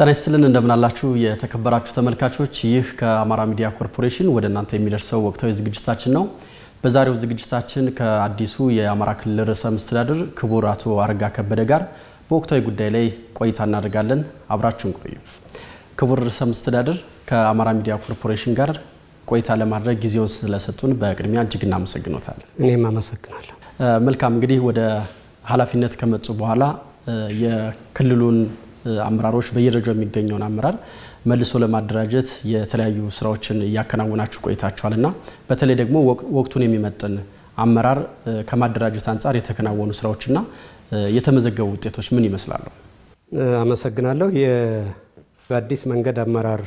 ጤና ይስጥልን እንደምናላችሁ የተከበራችሁ ተመልካቾች፣ ይህ ከአማራ ሚዲያ ኮርፖሬሽን ወደ እናንተ የሚደርሰው ወቅታዊ ዝግጅታችን ነው። በዛሬው ዝግጅታችን ከአዲሱ የአማራ ክልል ርዕሰ መስተዳድር ክቡር አቶ አረጋ ከበደ ጋር በወቅታዊ ጉዳይ ላይ ቆይታ እናደርጋለን። አብራችሁን ቆዩ። ክቡር ርዕሰ መስተዳድር ከአማራ ሚዲያ ኮርፖሬሽን ጋር ቆይታ ለማድረግ ጊዜውን ስለሰጡን በቅድሚያ እጅግ እናመሰግኖታለን። እኔም አመሰግናለሁ። መልካም እንግዲህ ወደ ኃላፊነት ከመጡ በኋላ የክልሉን አመራሮች በየደረጃው የሚገኘውን አመራር መልሶ ለማደራጀት የተለያዩ ስራዎችን እያከናወናችሁ ቆይታችኋል እና በተለይ ደግሞ ወቅቱን የሚመጥን አመራር ከማደራጀት አንጻር የተከናወኑ ስራዎችና የተመዘገቡ ውጤቶች ምን ይመስላሉ? አመሰግናለሁ። በአዲስ መንገድ አመራር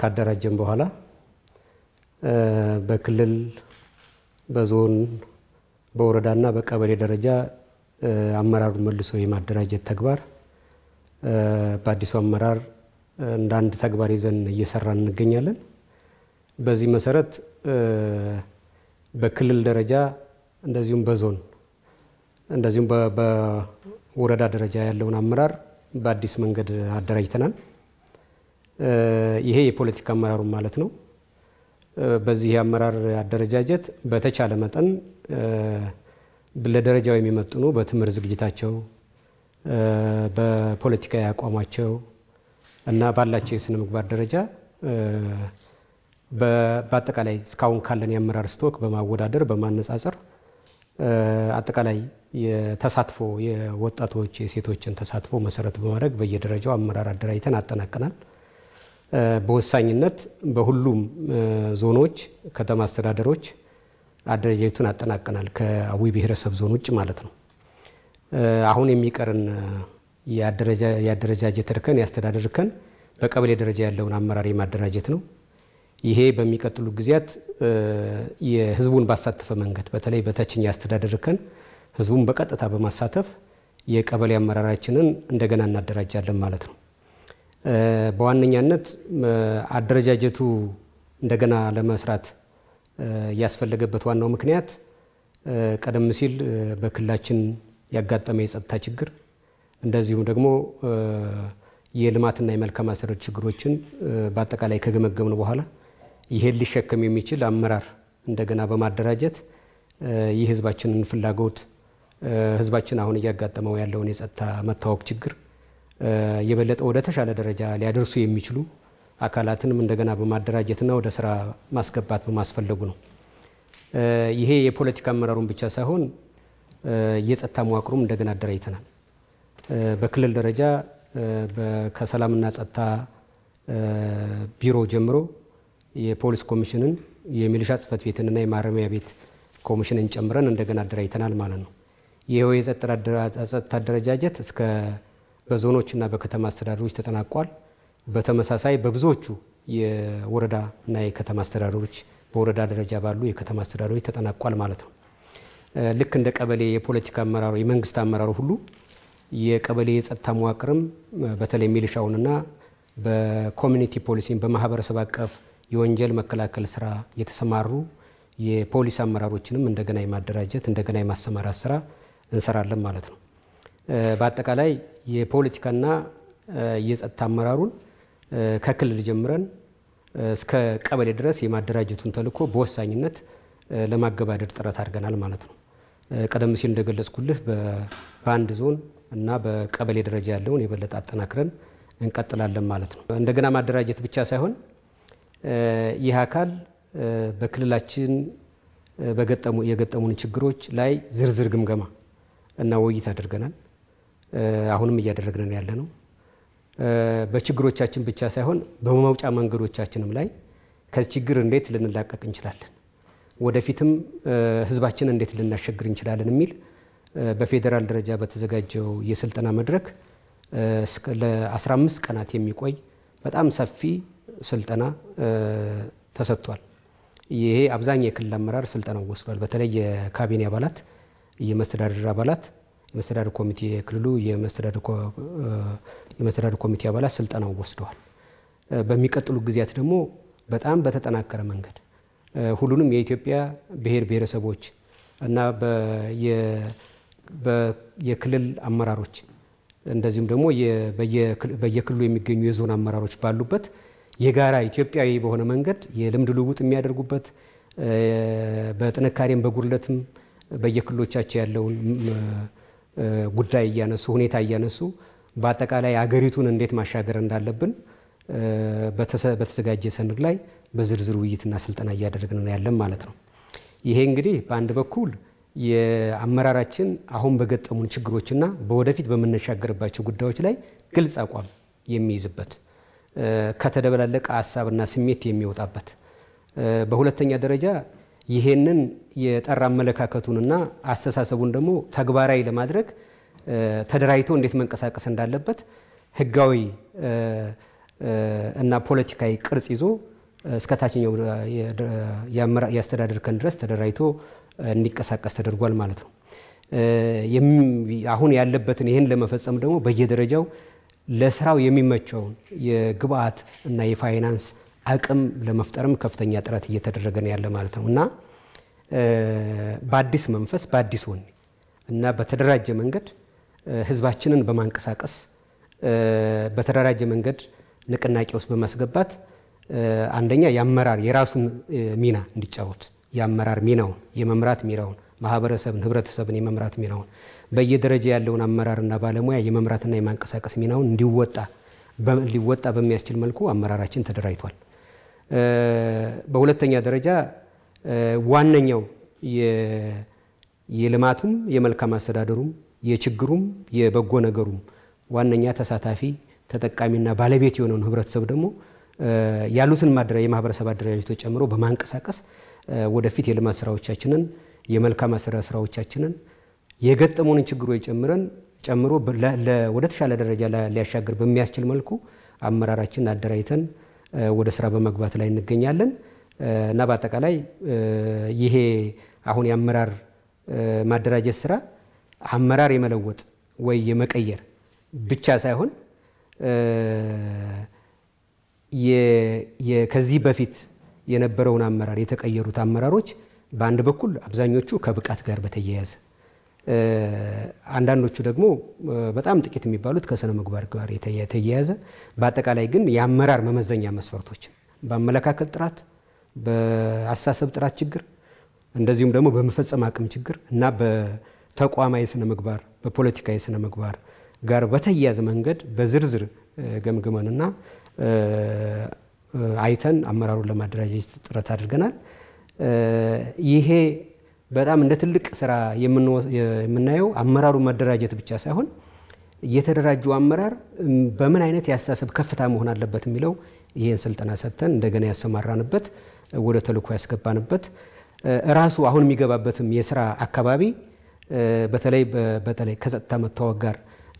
ካደራጀን በኋላ በክልል በዞን በወረዳና በቀበሌ ደረጃ አመራሩን መልሶ የማደራጀት ተግባር በአዲሱ አመራር እንደ አንድ ተግባር ይዘን እየሰራን እንገኛለን። በዚህ መሰረት በክልል ደረጃ እንደዚሁም በዞን እንደዚሁም በወረዳ ደረጃ ያለውን አመራር በአዲስ መንገድ አደራጅተናል። ይሄ የፖለቲካ አመራሩ ማለት ነው። በዚህ የአመራር አደረጃጀት በተቻለ መጠን ለደረጃው የሚመጥኑ በትምህርት ዝግጅታቸው በፖለቲካ ያቋማቸው እና ባላቸው የስነ ምግባር ደረጃ በአጠቃላይ እስካሁን ካለን የአመራር ስቶክ በማወዳደር በማነጻጸር አጠቃላይ የተሳትፎ የወጣቶች የሴቶችን ተሳትፎ መሰረት በማድረግ በየደረጃው አመራር አደራጅተን አጠናቅናል። በወሳኝነት በሁሉም ዞኖች፣ ከተማ አስተዳደሮች አደረጃጀቱን አጠናቅናል ከአዊ ብሔረሰብ ዞን ውጭ ማለት ነው። አሁን የሚቀርን የአደረጃጀት እርከን የአስተዳደር እርከን በቀበሌ ደረጃ ያለውን አመራር የማደራጀት ነው። ይሄ በሚቀጥሉ ጊዜያት የህዝቡን ባሳተፈ መንገድ በተለይ በታችኛው የአስተዳደር እርከን ህዝቡን በቀጥታ በማሳተፍ የቀበሌ አመራራችንን እንደገና እናደራጃለን ማለት ነው። በዋነኛነት አደረጃጀቱ እንደገና ለመስራት ያስፈለገበት ዋናው ምክንያት ቀደም ሲል በክልላችን ያጋጠመ የጸጥታ ችግር እንደዚሁም ደግሞ የልማትና የመልካም አስተዳደር ችግሮችን በአጠቃላይ ከገመገምን በኋላ ይሄን ሊሸከም የሚችል አመራር እንደገና በማደራጀት ህዝባችንን ፍላጎት ህዝባችን አሁን እያጋጠመው ያለውን የጸጥታ መታወክ ችግር የበለጠ ወደ ተሻለ ደረጃ ሊያደርሱ የሚችሉ አካላትንም እንደገና በማደራጀትና ወደ ስራ ማስገባት በማስፈለጉ ነው። ይሄ የፖለቲካ አመራሩን ብቻ ሳይሆን የጸጥታ መዋቅሩም እንደገና አደራጅተናል። በክልል ደረጃ ከሰላምና ጸጥታ ቢሮ ጀምሮ የፖሊስ ኮሚሽንን፣ የሚሊሻ ጽህፈት ቤትንና የማረሚያ ቤት ኮሚሽንን ጨምረን እንደገና አደራጅተናል ማለት ነው። ይኸው የጸጥታ አደረጃጀት እስከ በዞኖችና በከተማ አስተዳደሮች ተጠናቋል። በተመሳሳይ በብዙዎቹ የወረዳና የከተማ አስተዳደሮች በወረዳ ደረጃ ባሉ የከተማ አስተዳደሮች ተጠናቋል ማለት ነው። ልክ እንደ ቀበሌ የፖለቲካ አመራሩ የመንግስት አመራሩ ሁሉ የቀበሌ የጸጥታ መዋቅርም በተለይ ሚሊሻውንና በኮሚኒቲ ፖሊሲን በማህበረሰብ አቀፍ የወንጀል መከላከል ስራ የተሰማሩ የፖሊስ አመራሮችንም እንደገና የማደራጀት እንደገና የማሰማራት ስራ እንሰራለን ማለት ነው። በአጠቃላይ የፖለቲካና የጸጥታ አመራሩን ከክልል ጀምረን እስከ ቀበሌ ድረስ የማደራጀቱን ተልዕኮ በወሳኝነት ለማገባደድ ጥረት አድርገናል ማለት ነው። ቀደም ሲል እንደገለጽኩልህ በአንድ ዞን እና በቀበሌ ደረጃ ያለውን የበለጠ አጠናክረን እንቀጥላለን ማለት ነው። እንደገና ማደራጀት ብቻ ሳይሆን ይህ አካል በክልላችን የገጠሙን ችግሮች ላይ ዝርዝር ግምገማ እና ውይይት አድርገናል። አሁንም እያደረግን ያለ ነው። በችግሮቻችን ብቻ ሳይሆን በመውጫ መንገዶቻችንም ላይ ከዚህ ችግር እንዴት ልንላቀቅ እንችላለን ወደፊትም ህዝባችን እንዴት ልናሸግር እንችላለን የሚል በፌዴራል ደረጃ በተዘጋጀው የስልጠና መድረክ ለ15 ቀናት የሚቆይ በጣም ሰፊ ስልጠና ተሰጥቷል። ይሄ አብዛኛው የክልል አመራር ስልጠናው ወስዷል። በተለይ የካቢኔ አባላት፣ የመስተዳደር አባላት፣ የመስተዳደር ኮሚቴ የክልሉ የመስተዳደር ኮሚቴ አባላት ስልጠናው ወስደዋል። በሚቀጥሉ ጊዜያት ደግሞ በጣም በተጠናከረ መንገድ ሁሉንም የኢትዮጵያ ብሔር ብሔረሰቦች እና የክልል አመራሮች እንደዚሁም ደግሞ በየክልሉ የሚገኙ የዞን አመራሮች ባሉበት የጋራ ኢትዮጵያዊ በሆነ መንገድ የልምድ ልውውጥ የሚያደርጉበት በጥንካሬም በጉድለትም በየክልሎቻቸው ያለውን ጉዳይ እያነሱ ሁኔታ እያነሱ በአጠቃላይ አገሪቱን እንዴት ማሻገር እንዳለብን በተዘጋጀ ሰነድ ላይ በዝርዝር ውይይትና ስልጠና እያደረግን ነው ያለን ማለት ነው። ይሄ እንግዲህ በአንድ በኩል የአመራራችን አሁን በገጠሙን ችግሮችና በወደፊት በምንሻገርባቸው ጉዳዮች ላይ ግልጽ አቋም የሚይዝበት ከተደበላለቀ ሀሳብና ስሜት የሚወጣበት፣ በሁለተኛ ደረጃ ይሄንን የጠራ አመለካከቱንና አስተሳሰቡን ደግሞ ተግባራዊ ለማድረግ ተደራጅቶ እንዴት መንቀሳቀስ እንዳለበት ህጋዊ እና ፖለቲካዊ ቅርጽ ይዞ እስከ ታችኛው የአስተዳደር ከን ድረስ ተደራጅቶ እንዲንቀሳቀስ ተደርጓል ማለት ነው። አሁን ያለበትን ይህን ለመፈጸም ደግሞ በየደረጃው ለስራው የሚመቸውን የግብአት እና የፋይናንስ አቅም ለመፍጠርም ከፍተኛ ጥረት እየተደረገ ነው ያለ ማለት ነው እና በአዲስ መንፈስ በአዲስ ወኔ እና በተደራጀ መንገድ ህዝባችንን በማንቀሳቀስ በተደራጀ መንገድ ንቅናቄ ውስጥ በማስገባት አንደኛ የአመራር የራሱን ሚና እንዲጫወት የአመራር ሚናውን የመምራት ሚናውን ማህበረሰብን ህብረተሰብን የመምራት ሚናውን በየደረጃ ያለውን አመራርና ባለሙያ የመምራትና የማንቀሳቀስ ሚናውን እንዲወጣ ሊወጣ በሚያስችል መልኩ አመራራችን ተደራጅቷል። በሁለተኛ ደረጃ ዋነኛው የልማቱም የመልካም አስተዳደሩም የችግሩም የበጎ ነገሩም ዋነኛ ተሳታፊ ተጠቃሚና ባለቤት የሆነውን ህብረተሰብ ደግሞ ያሉትን የማህበረሰብ አደረጃጀቶች ጨምሮ በማንቀሳቀስ ወደፊት የልማት ስራዎቻችንን የመልካም አስተዳደር ስራዎቻችንን የገጠሙንን ችግሮች ጨምረን ጨምሮ ወደ ተሻለ ደረጃ ሊያሻግር በሚያስችል መልኩ አመራራችን አደራጅተን ወደ ስራ በመግባት ላይ እንገኛለን እና በአጠቃላይ ይሄ አሁን የአመራር ማደራጀት ስራ አመራር የመለወጥ ወይ የመቀየር ብቻ ሳይሆን ከዚህ በፊት የነበረውን አመራር የተቀየሩት አመራሮች በአንድ በኩል አብዛኞቹ ከብቃት ጋር በተያያዘ አንዳንዶቹ ደግሞ በጣም ጥቂት የሚባሉት ከስነ ምግባር ጋር የተያያዘ በአጠቃላይ ግን የአመራር መመዘኛ መስፈርቶች በአመለካከት ጥራት፣ በአሳሰብ ጥራት ችግር እንደዚሁም ደግሞ በመፈጸም አቅም ችግር እና በተቋማዊ ስነ ምግባር በፖለቲካዊ ስነ ምግባር ጋር በተያያዘ መንገድ በዝርዝር ገምግመንና አይተን አመራሩን ለማደራጀት ጥረት አድርገናል። ይሄ በጣም እንደ ትልቅ ስራ የምናየው አመራሩ ማደራጀት ብቻ ሳይሆን የተደራጀው አመራር በምን አይነት የአስተሳሰብ ከፍታ መሆን አለበት የሚለው ይህን ስልጠና ሰጥተን እንደገና ያሰማራንበት ወደ ተልእኮ ያስገባንበት ራሱ አሁን የሚገባበትም የስራ አካባቢ በተለይ በተለይ ከጸጥታ መታወቅ ጋር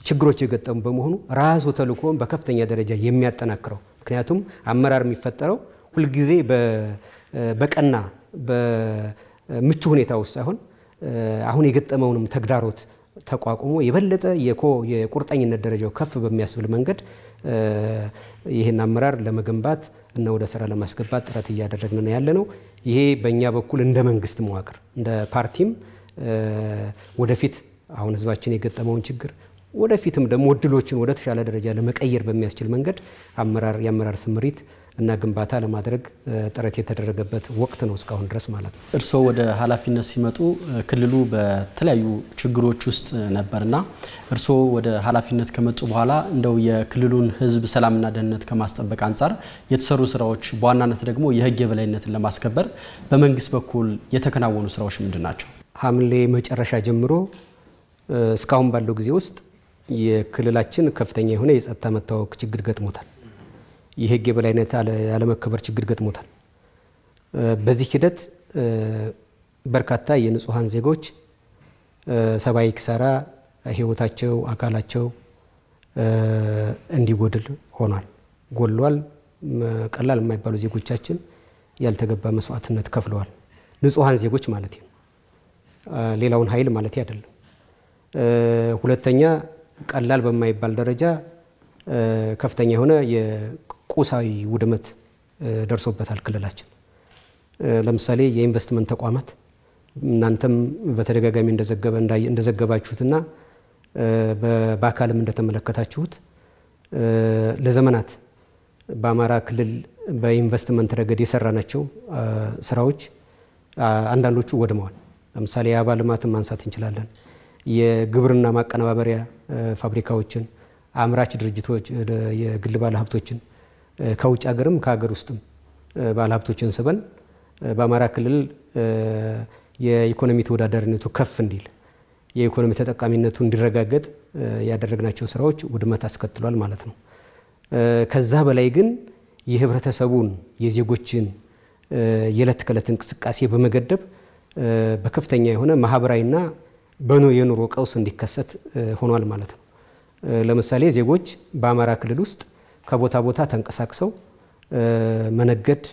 ችግሮች የገጠሙ በመሆኑ ራሱ ተልእኮውን በከፍተኛ ደረጃ የሚያጠናክረው ምክንያቱም አመራር የሚፈጠረው ሁልጊዜ በቀና በምቹ ሁኔታ ውስጥ ሳይሆን አሁን የገጠመውንም ተግዳሮት ተቋቁሞ የበለጠ የቁርጠኝነት ደረጃው ከፍ በሚያስብል መንገድ ይህን አመራር ለመገንባት እና ወደ ስራ ለማስገባት ጥረት እያደረግን ነው ያለ ነው። ይሄ በእኛ በኩል እንደ መንግስት መዋቅር እንደ ፓርቲም ወደፊት አሁን ህዝባችን የገጠመውን ችግር ወደፊትም ደግሞ እድሎችን ወደ ተሻለ ደረጃ ለመቀየር በሚያስችል መንገድ አመራር የአመራር ስምሪት እና ግንባታ ለማድረግ ጥረት የተደረገበት ወቅት ነው እስካሁን ድረስ ማለት ነው። እርስዎ ወደ ኃላፊነት ሲመጡ ክልሉ በተለያዩ ችግሮች ውስጥ ነበርና እርስዎ ወደ ኃላፊነት ከመጡ በኋላ እንደው የክልሉን ሕዝብ ሰላምና ደህንነት ከማስጠበቅ አንጻር የተሰሩ ስራዎች በዋናነት ደግሞ የህግ የበላይነትን ለማስከበር በመንግስት በኩል የተከናወኑ ስራዎች ምንድን ናቸው? ሐምሌ መጨረሻ ጀምሮ እስካሁን ባለው ጊዜ ውስጥ የክልላችን ከፍተኛ የሆነ የጸጥታ መታወክ ችግር ገጥሞታል። የህግ የበላይነት ያለመከበር ችግር ገጥሞታል። በዚህ ሂደት በርካታ የንጹሐን ዜጎች ሰብአዊ ኪሳራ፣ ህይወታቸው፣ አካላቸው እንዲጎድል ሆኗል፣ ጎሏል ቀላል የማይባሉ ዜጎቻችን ያልተገባ መስዋዕትነት ከፍለዋል። ንጹሐን ዜጎች ማለት ነው፣ ሌላውን ኃይል ማለት አይደለም። ሁለተኛ ቀላል በማይባል ደረጃ ከፍተኛ የሆነ የቁሳዊ ውድመት ደርሶበታል ክልላችን። ለምሳሌ የኢንቨስትመንት ተቋማት እናንተም በተደጋጋሚ እንደዘገባችሁትና በአካልም እንደተመለከታችሁት ለዘመናት በአማራ ክልል በኢንቨስትመንት ረገድ የሰራናቸው ስራዎች አንዳንዶቹ ወድመዋል። ለምሳሌ የአበባ ልማትን ማንሳት እንችላለን። የግብርና ማቀነባበሪያ ፋብሪካዎችን፣ አምራች ድርጅቶች፣ የግል ባለሀብቶችን ከውጭ ሀገርም ከሀገር ውስጥም ባለሀብቶችን ስበን በአማራ ክልል የኢኮኖሚ ተወዳዳሪነቱ ከፍ እንዲል የኢኮኖሚ ተጠቃሚነቱ እንዲረጋገጥ ያደረግናቸው ስራዎች ውድመት አስከትሏል ማለት ነው። ከዛ በላይ ግን የህብረተሰቡን የዜጎችን የዕለት ከዕለት እንቅስቃሴ በመገደብ በከፍተኛ የሆነ ማህበራዊና የኑሮ ቀውስ እንዲከሰት ሆኗል ማለት ነው። ለምሳሌ ዜጎች በአማራ ክልል ውስጥ ከቦታ ቦታ ተንቀሳቅሰው መነገድ፣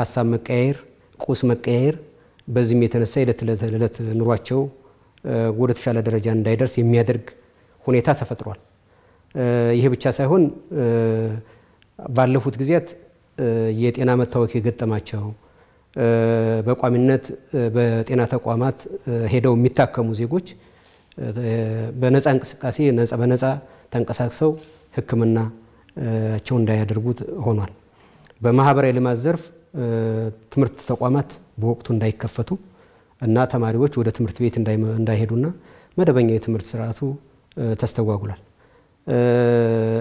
ሀሳብ መቀያየር፣ ቁስ መቀያየር፣ በዚህም የተነሳ የዕለት ለት ኑሯቸው ወደ ተሻለ ደረጃ እንዳይደርስ የሚያደርግ ሁኔታ ተፈጥሯል። ይሄ ብቻ ሳይሆን ባለፉት ጊዜያት የጤና መታወክ የገጠማቸው በቋሚነት በጤና ተቋማት ሄደው የሚታከሙ ዜጎች በነፃ እንቅስቃሴ በነፃ ተንቀሳቅሰው ሕክምናቸው እንዳያደርጉት ሆኗል። በማህበራዊ ልማት ዘርፍ ትምህርት ተቋማት በወቅቱ እንዳይከፈቱ እና ተማሪዎች ወደ ትምህርት ቤት እንዳይሄዱና መደበኛ የትምህርት ስርዓቱ ተስተጓጉሏል።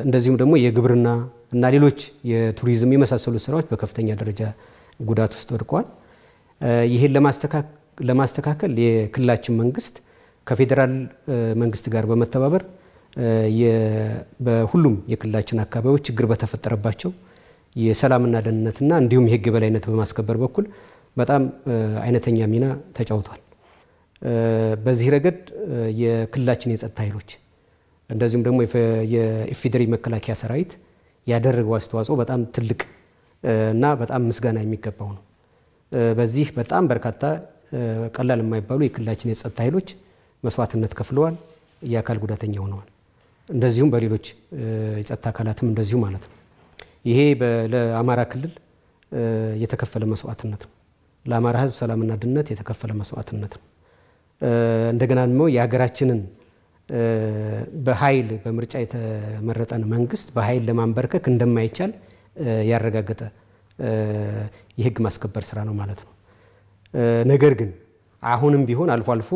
እንደዚሁም ደግሞ የግብርና እና ሌሎች የቱሪዝም የመሳሰሉ ስራዎች በከፍተኛ ደረጃ ጉዳት ውስጥ ወድቀዋል። ይህን ለማስተካከል የክልላችን መንግስት ከፌዴራል መንግስት ጋር በመተባበር በሁሉም የክልላችን አካባቢዎች ችግር በተፈጠረባቸው የሰላምና ደህንነትና እንዲሁም የህግ የበላይነት በማስከበር በኩል በጣም አይነተኛ ሚና ተጫውቷል። በዚህ ረገድ የክልላችን የጸጥታ ኃይሎች እንደዚሁም ደግሞ የኢፌዴሪ መከላከያ ሰራዊት ያደረገው አስተዋጽኦ በጣም ትልቅ እና በጣም ምስጋና የሚገባው ነው። በዚህ በጣም በርካታ ቀላል የማይባሉ የክልላችን የጸጥታ ኃይሎች መስዋዕትነት ከፍለዋል፣ የአካል ጉዳተኛ ሆነዋል። እንደዚሁም በሌሎች የጸጥታ አካላትም እንደዚሁ ማለት ነው። ይሄ ለአማራ ክልል የተከፈለ መስዋዕትነት ነው። ለአማራ ሕዝብ ሰላምና ድነት የተከፈለ መስዋዕትነት ነው። እንደገና ደግሞ የሀገራችንን በኃይል በምርጫ የተመረጠን መንግስት በኃይል ለማንበርከክ እንደማይቻል ያረጋገጠ የህግ ማስከበር ስራ ነው ማለት ነው። ነገር ግን አሁንም ቢሆን አልፎ አልፎ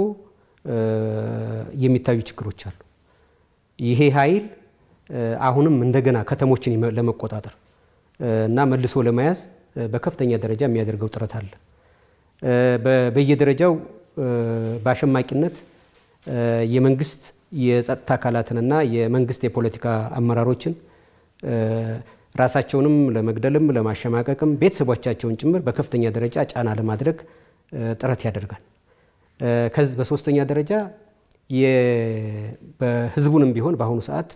የሚታዩ ችግሮች አሉ። ይሄ ኃይል አሁንም እንደገና ከተሞችን ለመቆጣጠር እና መልሶ ለመያዝ በከፍተኛ ደረጃ የሚያደርገው ጥረት አለ። በየደረጃው በአሸማቂነት የመንግስት የጸጥታ አካላትንና የመንግስት የፖለቲካ አመራሮችን ራሳቸውንም ለመግደልም ለማሸማቀቅም ቤተሰቦቻቸውን ጭምር በከፍተኛ ደረጃ ጫና ለማድረግ ጥረት ያደርጋል። ከዚህ በሶስተኛ ደረጃ በህዝቡንም ቢሆን በአሁኑ ሰዓት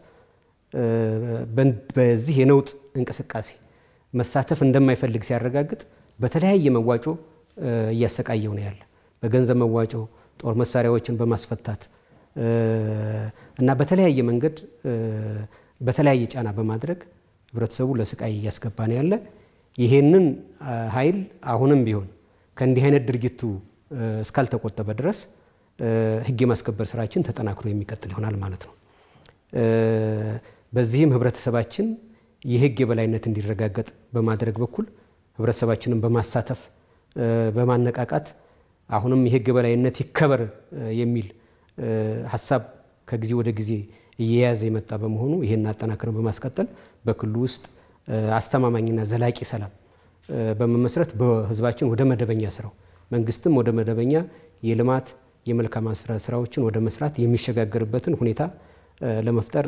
በዚህ የነውጥ እንቅስቃሴ መሳተፍ እንደማይፈልግ ሲያረጋግጥ በተለያየ መዋጮ እያሰቃየው ነው ያለ። በገንዘብ መዋጮ፣ ጦር መሳሪያዎችን በማስፈታት እና በተለያየ መንገድ በተለያየ ጫና በማድረግ ህብረተሰቡ ለስቃይ እያስገባ ነው ያለ። ይሄንን ኃይል አሁንም ቢሆን ከእንዲህ አይነት ድርጊቱ እስካልተቆጠበ ድረስ ህግ የማስከበር ስራችን ተጠናክሮ የሚቀጥል ይሆናል ማለት ነው። በዚህም ህብረተሰባችን የህግ የበላይነት እንዲረጋገጥ በማድረግ በኩል ህብረተሰባችንን በማሳተፍ በማነቃቃት አሁንም የህግ የበላይነት ይከበር የሚል ሀሳብ ከጊዜ ወደ ጊዜ እየያዘ የመጣ በመሆኑ ይህን አጠናክረን በማስቀጠል በክልሉ ውስጥ አስተማማኝና ዘላቂ ሰላም በመመስረት በህዝባችን ወደ መደበኛ ስራው መንግስትም ወደ መደበኛ የልማት የመልካም አስተዳደር ስራዎችን ወደ መስራት የሚሸጋገርበትን ሁኔታ ለመፍጠር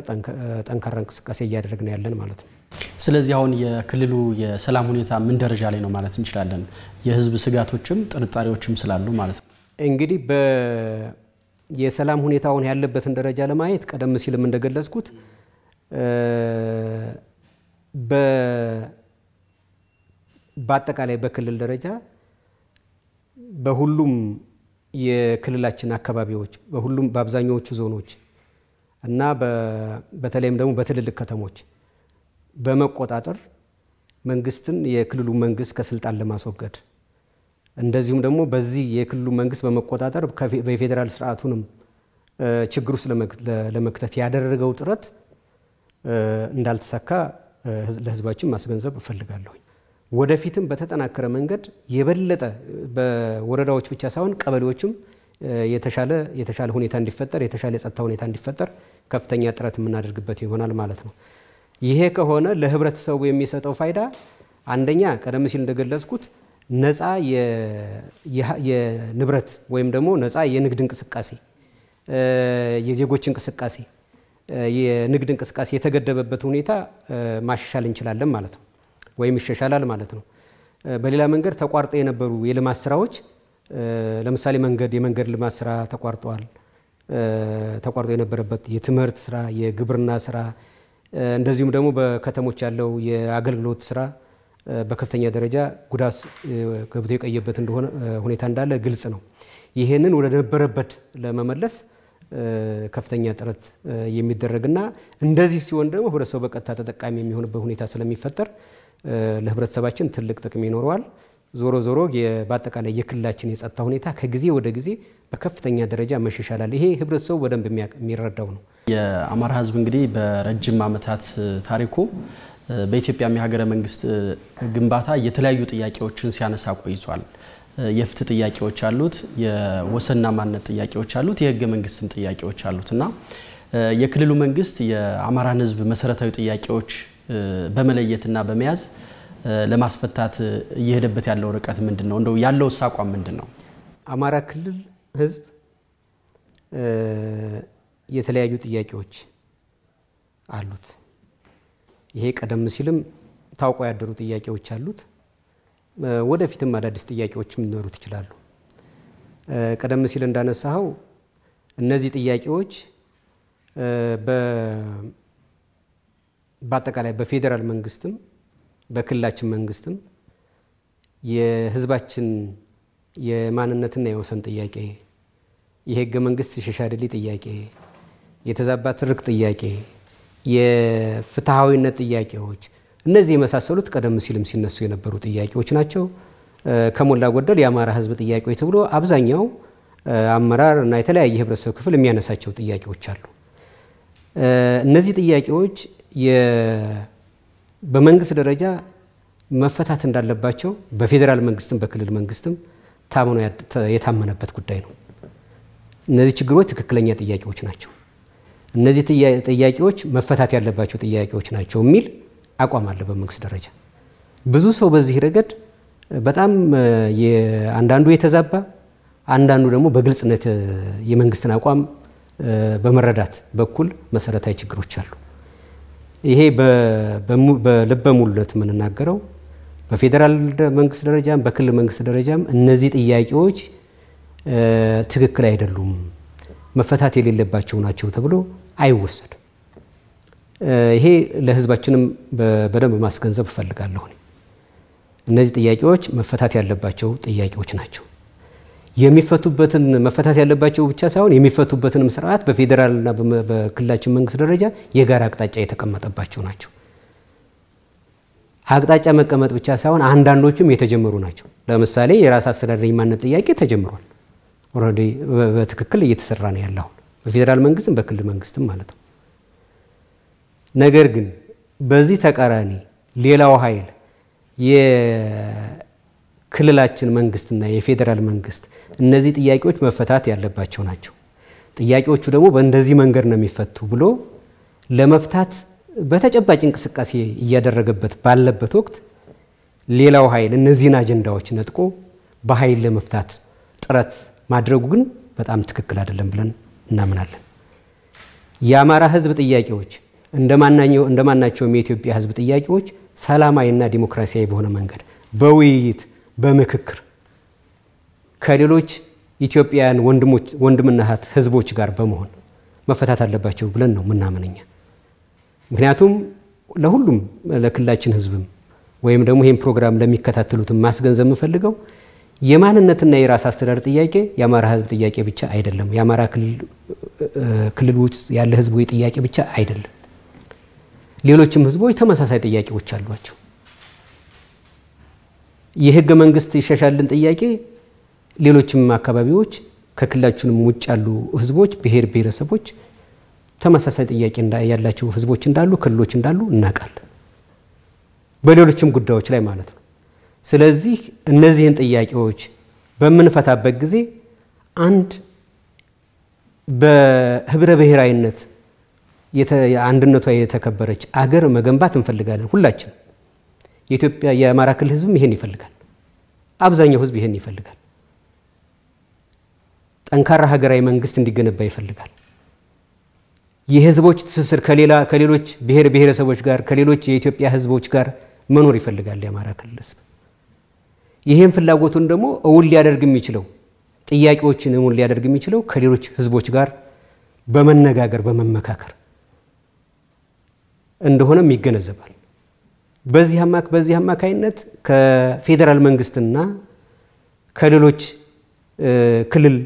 ጠንካራ እንቅስቃሴ እያደረግን ያለን ማለት ነው። ስለዚህ አሁን የክልሉ የሰላም ሁኔታ ምን ደረጃ ላይ ነው ማለት እንችላለን? የህዝብ ስጋቶችም ጥርጣሬዎችም ስላሉ ማለት ነው እንግዲህ የሰላም ሁኔታውን ያለበትን ደረጃ ለማየት ቀደም ሲልም እንደገለጽኩት በአጠቃላይ በክልል ደረጃ በሁሉም የክልላችን አካባቢዎች በሁሉም በአብዛኛዎቹ ዞኖች እና በተለይም ደግሞ በትልልቅ ከተሞች በመቆጣጠር መንግስትን የክልሉ መንግስት ከስልጣን ለማስወገድ እንደዚሁም ደግሞ በዚህ የክልሉ መንግስት በመቆጣጠር በፌዴራል ስርዓቱንም ችግር ውስጥ ለመክተት ያደረገው ጥረት እንዳልተሳካ ለህዝባችን ማስገንዘብ እፈልጋለሁ። ወደፊትም በተጠናከረ መንገድ የበለጠ በወረዳዎች ብቻ ሳይሆን ቀበሌዎችም የተሻለ የተሻለ ሁኔታ እንዲፈጠር የተሻለ የጸጥታ ሁኔታ እንዲፈጠር ከፍተኛ ጥረት የምናደርግበት ይሆናል ማለት ነው። ይሄ ከሆነ ለህብረተሰቡ የሚሰጠው ፋይዳ አንደኛ ቀደም ሲል እንደገለጽኩት ነፃ የንብረት ወይም ደግሞ ነፃ የንግድ እንቅስቃሴ፣ የዜጎች እንቅስቃሴ፣ የንግድ እንቅስቃሴ የተገደበበት ሁኔታ ማሻሻል እንችላለን ማለት ነው፣ ወይም ይሻሻላል ማለት ነው። በሌላ መንገድ ተቋርጠው የነበሩ የልማት ስራዎች ለምሳሌ መንገድ የመንገድ ልማት ስራ ተቋርጠዋል። ተቋርጦ የነበረበት የትምህርት ስራ፣ የግብርና ስራ እንደዚሁም ደግሞ በከተሞች ያለው የአገልግሎት ስራ በከፍተኛ ደረጃ ጉዳት ገብቶ የቀየበት እንደሆነ ሁኔታ እንዳለ ግልጽ ነው። ይህንን ወደ ነበረበት ለመመለስ ከፍተኛ ጥረት የሚደረግና እንደዚህ ሲሆን ደግሞ ህብረተሰቡ በቀጥታ ተጠቃሚ የሚሆንበት ሁኔታ ስለሚፈጠር ለህብረተሰባችን ትልቅ ጥቅም ይኖረዋል። ዞሮ ዞሮ በአጠቃላይ የክልላችን የጸጥታ ሁኔታ ከጊዜ ወደ ጊዜ በከፍተኛ ደረጃ መሻሻላል። ይሄ ህብረተሰቡ በደንብ የሚረዳው ነው። የአማራ ህዝብ እንግዲህ በረጅም ዓመታት ታሪኩ በኢትዮጵያም የሀገረ መንግስት ግንባታ የተለያዩ ጥያቄዎችን ሲያነሳ ቆይቷል። የፍትህ ጥያቄዎች አሉት፣ የወሰንና ማንነት ጥያቄዎች አሉት፣ የህገ መንግስትም ጥያቄዎች አሉት እና የክልሉ መንግስት የአማራን ህዝብ መሰረታዊ ጥያቄዎች በመለየትና በመያዝ ለማስፈታት እየሄደበት ያለው ርቀት ምንድን ነው? እንደው ያለውስ አቋም ምንድን ነው? አማራ ክልል ህዝብ የተለያዩ ጥያቄዎች አሉት። ይሄ ቀደም ሲልም ታውቆ ያደሩ ጥያቄዎች አሉት። ወደፊትም አዳዲስ ጥያቄዎች ሊኖሩት ይችላሉ። ቀደም ሲል እንዳነሳኸው እነዚህ ጥያቄዎች በአጠቃላይ በፌዴራል መንግስትም በክልላችን መንግስትም የህዝባችን የማንነትና የወሰን ጥያቄ፣ የህገ መንግስት ሽሻ ጥያቄ፣ የተዛባ ትርክ ጥያቄ የፍትሐዊነት ጥያቄዎች እነዚህ የመሳሰሉት ቀደም ሲልም ሲነሱ የነበሩ ጥያቄዎች ናቸው። ከሞላ ጎደል የአማራ ህዝብ ጥያቄዎች ተብሎ አብዛኛው አመራር እና የተለያየ ህብረተሰብ ክፍል የሚያነሳቸው ጥያቄዎች አሉ። እነዚህ ጥያቄዎች በመንግስት ደረጃ መፈታት እንዳለባቸው በፌዴራል መንግስትም በክልል መንግስትም ታምኖ የታመነበት ጉዳይ ነው። እነዚህ ችግሮች ትክክለኛ ጥያቄዎች ናቸው። እነዚህ ጥያቄዎች መፈታት ያለባቸው ጥያቄዎች ናቸው የሚል አቋም አለ በመንግስት ደረጃ። ብዙ ሰው በዚህ ረገድ በጣም አንዳንዱ የተዛባ አንዳንዱ ደግሞ በግልጽነት የመንግስትን አቋም በመረዳት በኩል መሰረታዊ ችግሮች አሉ። ይሄ በልበ ሙሉነት የምንናገረው በፌዴራል መንግስት ደረጃም በክልል መንግስት ደረጃም እነዚህ ጥያቄዎች ትክክል አይደሉም፣ መፈታት የሌለባቸው ናቸው ተብሎ አይወሰድም። ይሄ ለህዝባችንም በደንብ ማስገንዘብ እፈልጋለሁ። እነዚህ ጥያቄዎች መፈታት ያለባቸው ጥያቄዎች ናቸው። የሚፈቱበትን መፈታት ያለባቸው ብቻ ሳይሆን የሚፈቱበትንም ስርዓት በፌዴራልና በክልላችን መንግስት ደረጃ የጋራ አቅጣጫ የተቀመጠባቸው ናቸው። አቅጣጫ መቀመጥ ብቻ ሳይሆን አንዳንዶቹም የተጀመሩ ናቸው። ለምሳሌ የራስ አስተዳደር የማንነት ጥያቄ ተጀምሯል። ኦልሬዲ በትክክል እየተሰራ ነው ያለው። በፌዴራል መንግስትም በክልል መንግስትም ማለት ነው። ነገር ግን በዚህ ተቃራኒ ሌላው ኃይል የክልላችን መንግስትና የፌዴራል መንግስት እነዚህ ጥያቄዎች መፈታት ያለባቸው ናቸው፣ ጥያቄዎቹ ደግሞ በእንደዚህ መንገድ ነው የሚፈቱ ብሎ ለመፍታት በተጨባጭ እንቅስቃሴ እያደረገበት ባለበት ወቅት ሌላው ኃይል እነዚህን አጀንዳዎች ነጥቆ በኃይል ለመፍታት ጥረት ማድረጉ ግን በጣም ትክክል አይደለም ብለን እናምናለን። የአማራ ህዝብ ጥያቄዎች እንደማናቸውም የኢትዮጵያ ህዝብ ጥያቄዎች ሰላማዊና ዲሞክራሲያዊ በሆነ መንገድ በውይይት በምክክር ከሌሎች ኢትዮጵያውያን ወንድምና ህዝቦች ጋር በመሆን መፈታት አለባቸው ብለን ነው ምናምንኛ። ምክንያቱም ለሁሉም ለክልላችን ህዝብም ወይም ደግሞ ይህን ፕሮግራም ለሚከታተሉትም ማስገንዘብ የምፈልገው የማንነትና የራስ አስተዳደር ጥያቄ የአማራ ህዝብ ጥያቄ ብቻ አይደለም። የአማራ ክልል ውስጥ ያለ ህዝብ ጥያቄ ብቻ አይደለም። ሌሎችም ህዝቦች ተመሳሳይ ጥያቄዎች አሏቸው። የህገ መንግስት ይሻሻልን ጥያቄ ሌሎችም አካባቢዎች ከክልላችንም ውጭ ያሉ ህዝቦች፣ ብሔር ብሔረሰቦች ተመሳሳይ ጥያቄ ያላቸው ህዝቦች እንዳሉ፣ ክልሎች እንዳሉ እናውቃለን። በሌሎችም ጉዳዮች ላይ ማለት ነው። ስለዚህ እነዚህን ጥያቄዎች በምንፈታበት ጊዜ አንድ በህብረ ብሔራዊነት አንድነቷ የተከበረች አገር መገንባት እንፈልጋለን ሁላችን። የኢትዮጵያ የአማራ ክልል ህዝብም ይሄን ይፈልጋል። አብዛኛው ህዝብ ይሄን ይፈልጋል። ጠንካራ ሀገራዊ መንግስት እንዲገነባ ይፈልጋል። የህዝቦች ትስስር ከሌላ ከሌሎች ብሔር ብሔረሰቦች ጋር ከሌሎች የኢትዮጵያ ህዝቦች ጋር መኖር ይፈልጋል የአማራ ክልል ህዝብ። ይህም ፍላጎቱን ደግሞ እውን ሊያደርግ የሚችለው ጥያቄዎችን እውን ሊያደርግ የሚችለው ከሌሎች ህዝቦች ጋር በመነጋገር በመመካከር እንደሆነም ይገነዘባል። በዚህ አማክ በዚህ አማካይነት ከፌዴራል መንግስትና ከሌሎች ክልል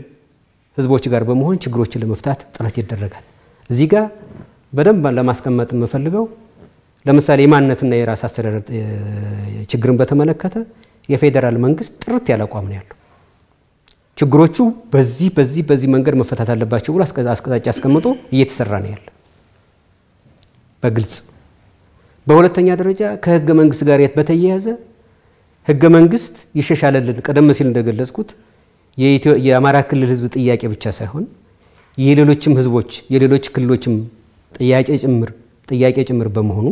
ህዝቦች ጋር በመሆን ችግሮችን ለመፍታት ጥረት ይደረጋል። እዚህ ጋር በደንብ ለማስቀመጥ የምፈልገው ለምሳሌ የማንነትና የራስ አስተዳደር ችግርን በተመለከተ የፌዴራል መንግስት ጥርት ያለ አቋም ነው ያለው። ችግሮቹ በዚህ በዚህ በዚህ መንገድ መፈታት አለባቸው ብሎ አስቀጣጫ አስቀምጦ እየተሰራ ነው ያለ በግልጽ። በሁለተኛ ደረጃ ከህገ መንግስት ጋር በተያያዘ ህገ መንግስት ይሻሻልልን ቀደም ሲል እንደገለጽኩት የአማራ ክልል ህዝብ ጥያቄ ብቻ ሳይሆን የሌሎችም ህዝቦች የሌሎች ክልሎችም ጥያቄ ጭምር ጥያቄ ጭምር በመሆኑ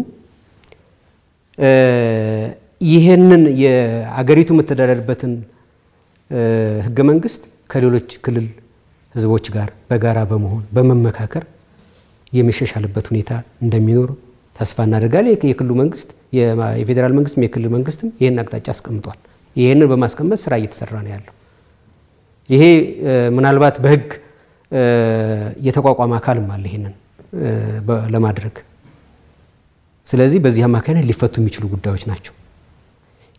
ይህንን የአገሪቱ የምትደረድበትን ህገ መንግስት ከሌሎች ክልል ህዝቦች ጋር በጋራ በመሆን በመመካከር የሚሻሻልበት ሁኔታ እንደሚኖር ተስፋ እናደርጋለን። የክልሉ መንግስት የፌዴራል መንግስትም የክልል መንግስትም ይህን አቅጣጫ አስቀምጧል። ይህንን በማስቀመጥ ስራ እየተሰራ ነው ያለው። ይሄ ምናልባት በህግ የተቋቋመ አካልም አለ ይህንን ለማድረግ። ስለዚህ በዚህ አማካኝነት ሊፈቱ የሚችሉ ጉዳዮች ናቸው።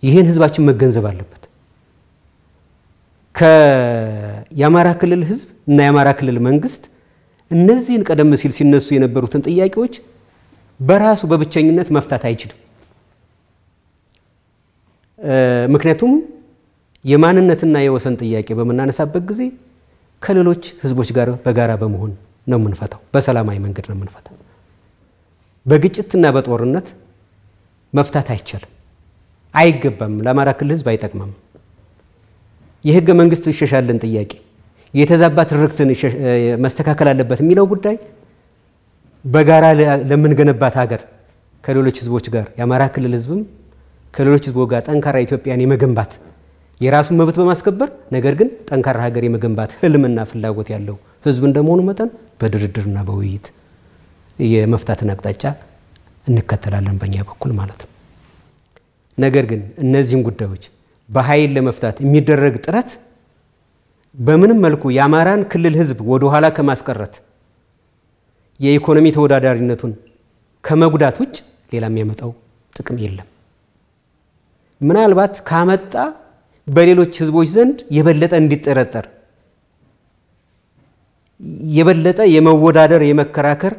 ይህን ህዝባችን መገንዘብ አለበት። የአማራ ክልል ህዝብ እና የአማራ ክልል መንግስት እነዚህን ቀደም ሲል ሲነሱ የነበሩትን ጥያቄዎች በራሱ በብቸኝነት መፍታት አይችልም። ምክንያቱም የማንነትና የወሰን ጥያቄ በምናነሳበት ጊዜ ከሌሎች ህዝቦች ጋር በጋራ በመሆን ነው የምንፈታው። በሰላማዊ መንገድ ነው የምንፈታው። በግጭትና በጦርነት መፍታት አይቻልም። አይገባም። ለአማራ ክልል ህዝብ አይጠቅምም። የህገ መንግስት ይሸሻልን ጥያቄ የተዛባ ትርክትን መስተካከል አለበት የሚለው ጉዳይ በጋራ ለምንገነባት ሀገር ከሌሎች ህዝቦች ጋር የአማራ ክልል ህዝብም ከሌሎች ህዝቦች ጋር ጠንካራ ኢትዮጵያን የመገንባት የራሱን መብት በማስከበር ነገር ግን ጠንካራ ሀገር የመገንባት ህልምና ፍላጎት ያለው ህዝብ እንደመሆኑ መጠን በድርድርና በውይይት የመፍታትን አቅጣጫ እንከተላለን በእኛ በኩል ማለት ነው። ነገር ግን እነዚህን ጉዳዮች በኃይል ለመፍታት የሚደረግ ጥረት በምንም መልኩ የአማራን ክልል ህዝብ ወደ ኋላ ከማስቀረት የኢኮኖሚ ተወዳዳሪነቱን ከመጉዳት ውጭ ሌላ የሚያመጣው ጥቅም የለም። ምናልባት ካመጣ በሌሎች ህዝቦች ዘንድ የበለጠ እንዲጠረጠር የበለጠ የመወዳደር፣ የመከራከር፣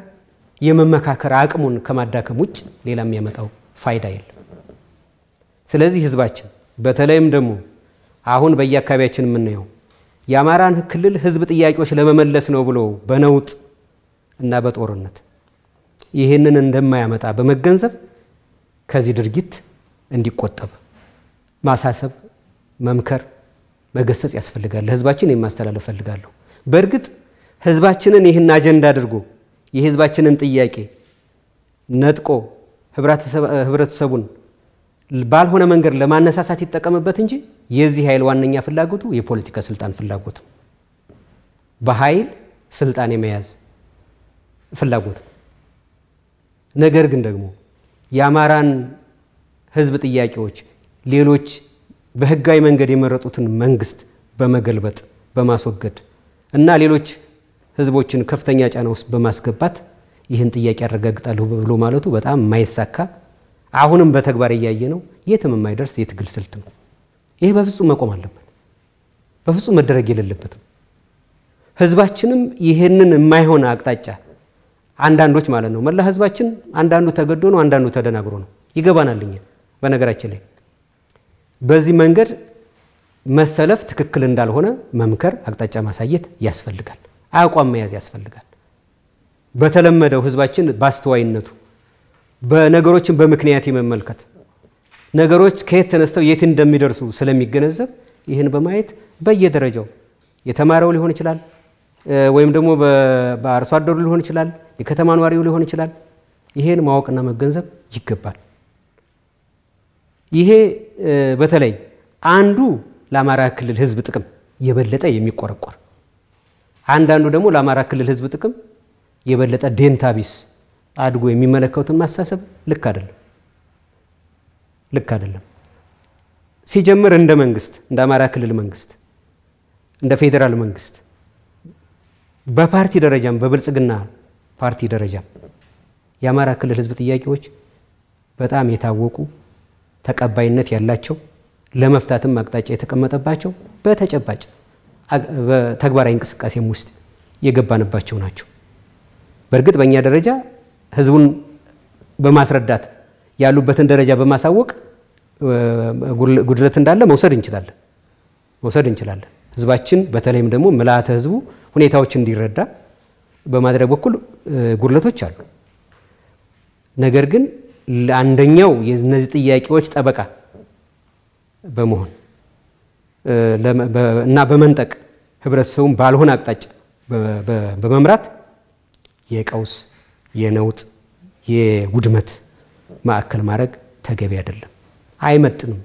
የመመካከር አቅሙን ከማዳከም ውጭ ሌላ የሚያመጣው ፋይዳ የለም። ስለዚህ ህዝባችን በተለይም ደግሞ አሁን በየአካባቢያችን የምናየው የአማራን ክልል ህዝብ ጥያቄዎች ለመመለስ ነው ብሎ በነውጥ እና በጦርነት ይህንን እንደማያመጣ በመገንዘብ ከዚህ ድርጊት እንዲቆጠብ ማሳሰብ፣ መምከር፣ መገሰጽ ያስፈልጋል። ለህዝባችን የማስተላለፍ ፈልጋለሁ። በእርግጥ ህዝባችንን ይህን አጀንዳ አድርጎ የህዝባችንን ጥያቄ ነጥቆ ህብረተሰቡን ባልሆነ መንገድ ለማነሳሳት ይጠቀምበት እንጂ የዚህ ኃይል ዋነኛ ፍላጎቱ የፖለቲካ ስልጣን ፍላጎት ነው። በኃይል ስልጣን የመያዝ ፍላጎት ነው። ነገር ግን ደግሞ የአማራን ሕዝብ ጥያቄዎች ሌሎች በህጋዊ መንገድ የመረጡትን መንግስት በመገልበጥ በማስወገድ እና ሌሎች ህዝቦችን ከፍተኛ ጫና ውስጥ በማስገባት ይህን ጥያቄ አረጋግጣለሁ ብሎ ማለቱ በጣም የማይሳካ አሁንም በተግባር እያየ ነው። የትም የማይደርስ የትግል ስልት ነው። ይሄ በፍጹም መቆም አለበት። በፍጹም መደረግ የሌለበትም። ህዝባችንም ይህንን የማይሆን አቅጣጫ አንዳንዶች ማለት ነው መላ ህዝባችን አንዳንዱ ተገዶ ነው፣ አንዳንዱ ተደናግሮ ነው። ይገባናልኝ በነገራችን ላይ በዚህ መንገድ መሰለፍ ትክክል እንዳልሆነ መምከር፣ አቅጣጫ ማሳየት ያስፈልጋል። አቋም መያዝ ያስፈልጋል። በተለመደው ህዝባችን በአስተዋይነቱ በነገሮችን በምክንያት የመመልከት ነገሮች ከየት ተነስተው የት እንደሚደርሱ ስለሚገነዘብ ይህን በማየት በየደረጃው የተማረው ሊሆን ይችላል፣ ወይም ደግሞ በአርሶ አደሩ ሊሆን ይችላል፣ የከተማ ኗሪው ሊሆን ይችላል። ይሄን ማወቅና መገንዘብ ይገባል። ይሄ በተለይ አንዱ ለአማራ ክልል ሕዝብ ጥቅም የበለጠ የሚቆረቆር አንዳንዱ ደግሞ ለአማራ ክልል ሕዝብ ጥቅም የበለጠ ዴንታ ቢስ አድጎ የሚመለከቱን ማሳሰብ ልክ አይደለም፣ ልክ አይደለም። ሲጀምር እንደ መንግስት እንደ አማራ ክልል መንግስት እንደ ፌዴራል መንግስት በፓርቲ ደረጃም በብልጽግና ፓርቲ ደረጃም የአማራ ክልል ህዝብ ጥያቄዎች በጣም የታወቁ ተቀባይነት ያላቸው ለመፍታትም አቅጣጫ የተቀመጠባቸው በተጨባጭ በተግባራዊ እንቅስቃሴም ውስጥ የገባንባቸው ናቸው። በእርግጥ በእኛ ደረጃ ህዝቡን በማስረዳት ያሉበትን ደረጃ በማሳወቅ ጉድለት እንዳለ መውሰድ እንችላለን መውሰድ እንችላለን። ህዝባችን በተለይም ደግሞ ምልአተ ህዝቡ ሁኔታዎች እንዲረዳ በማድረግ በኩል ጉድለቶች አሉ። ነገር ግን ለአንደኛው የእነዚህ ጥያቄዎች ጠበቃ በመሆን እና በመንጠቅ ህብረተሰቡን ባልሆነ አቅጣጫ በመምራት የቀውስ የነውጥ የውድመት ማዕከል ማድረግ ተገቢ አይደለም፣ አይመጥንም።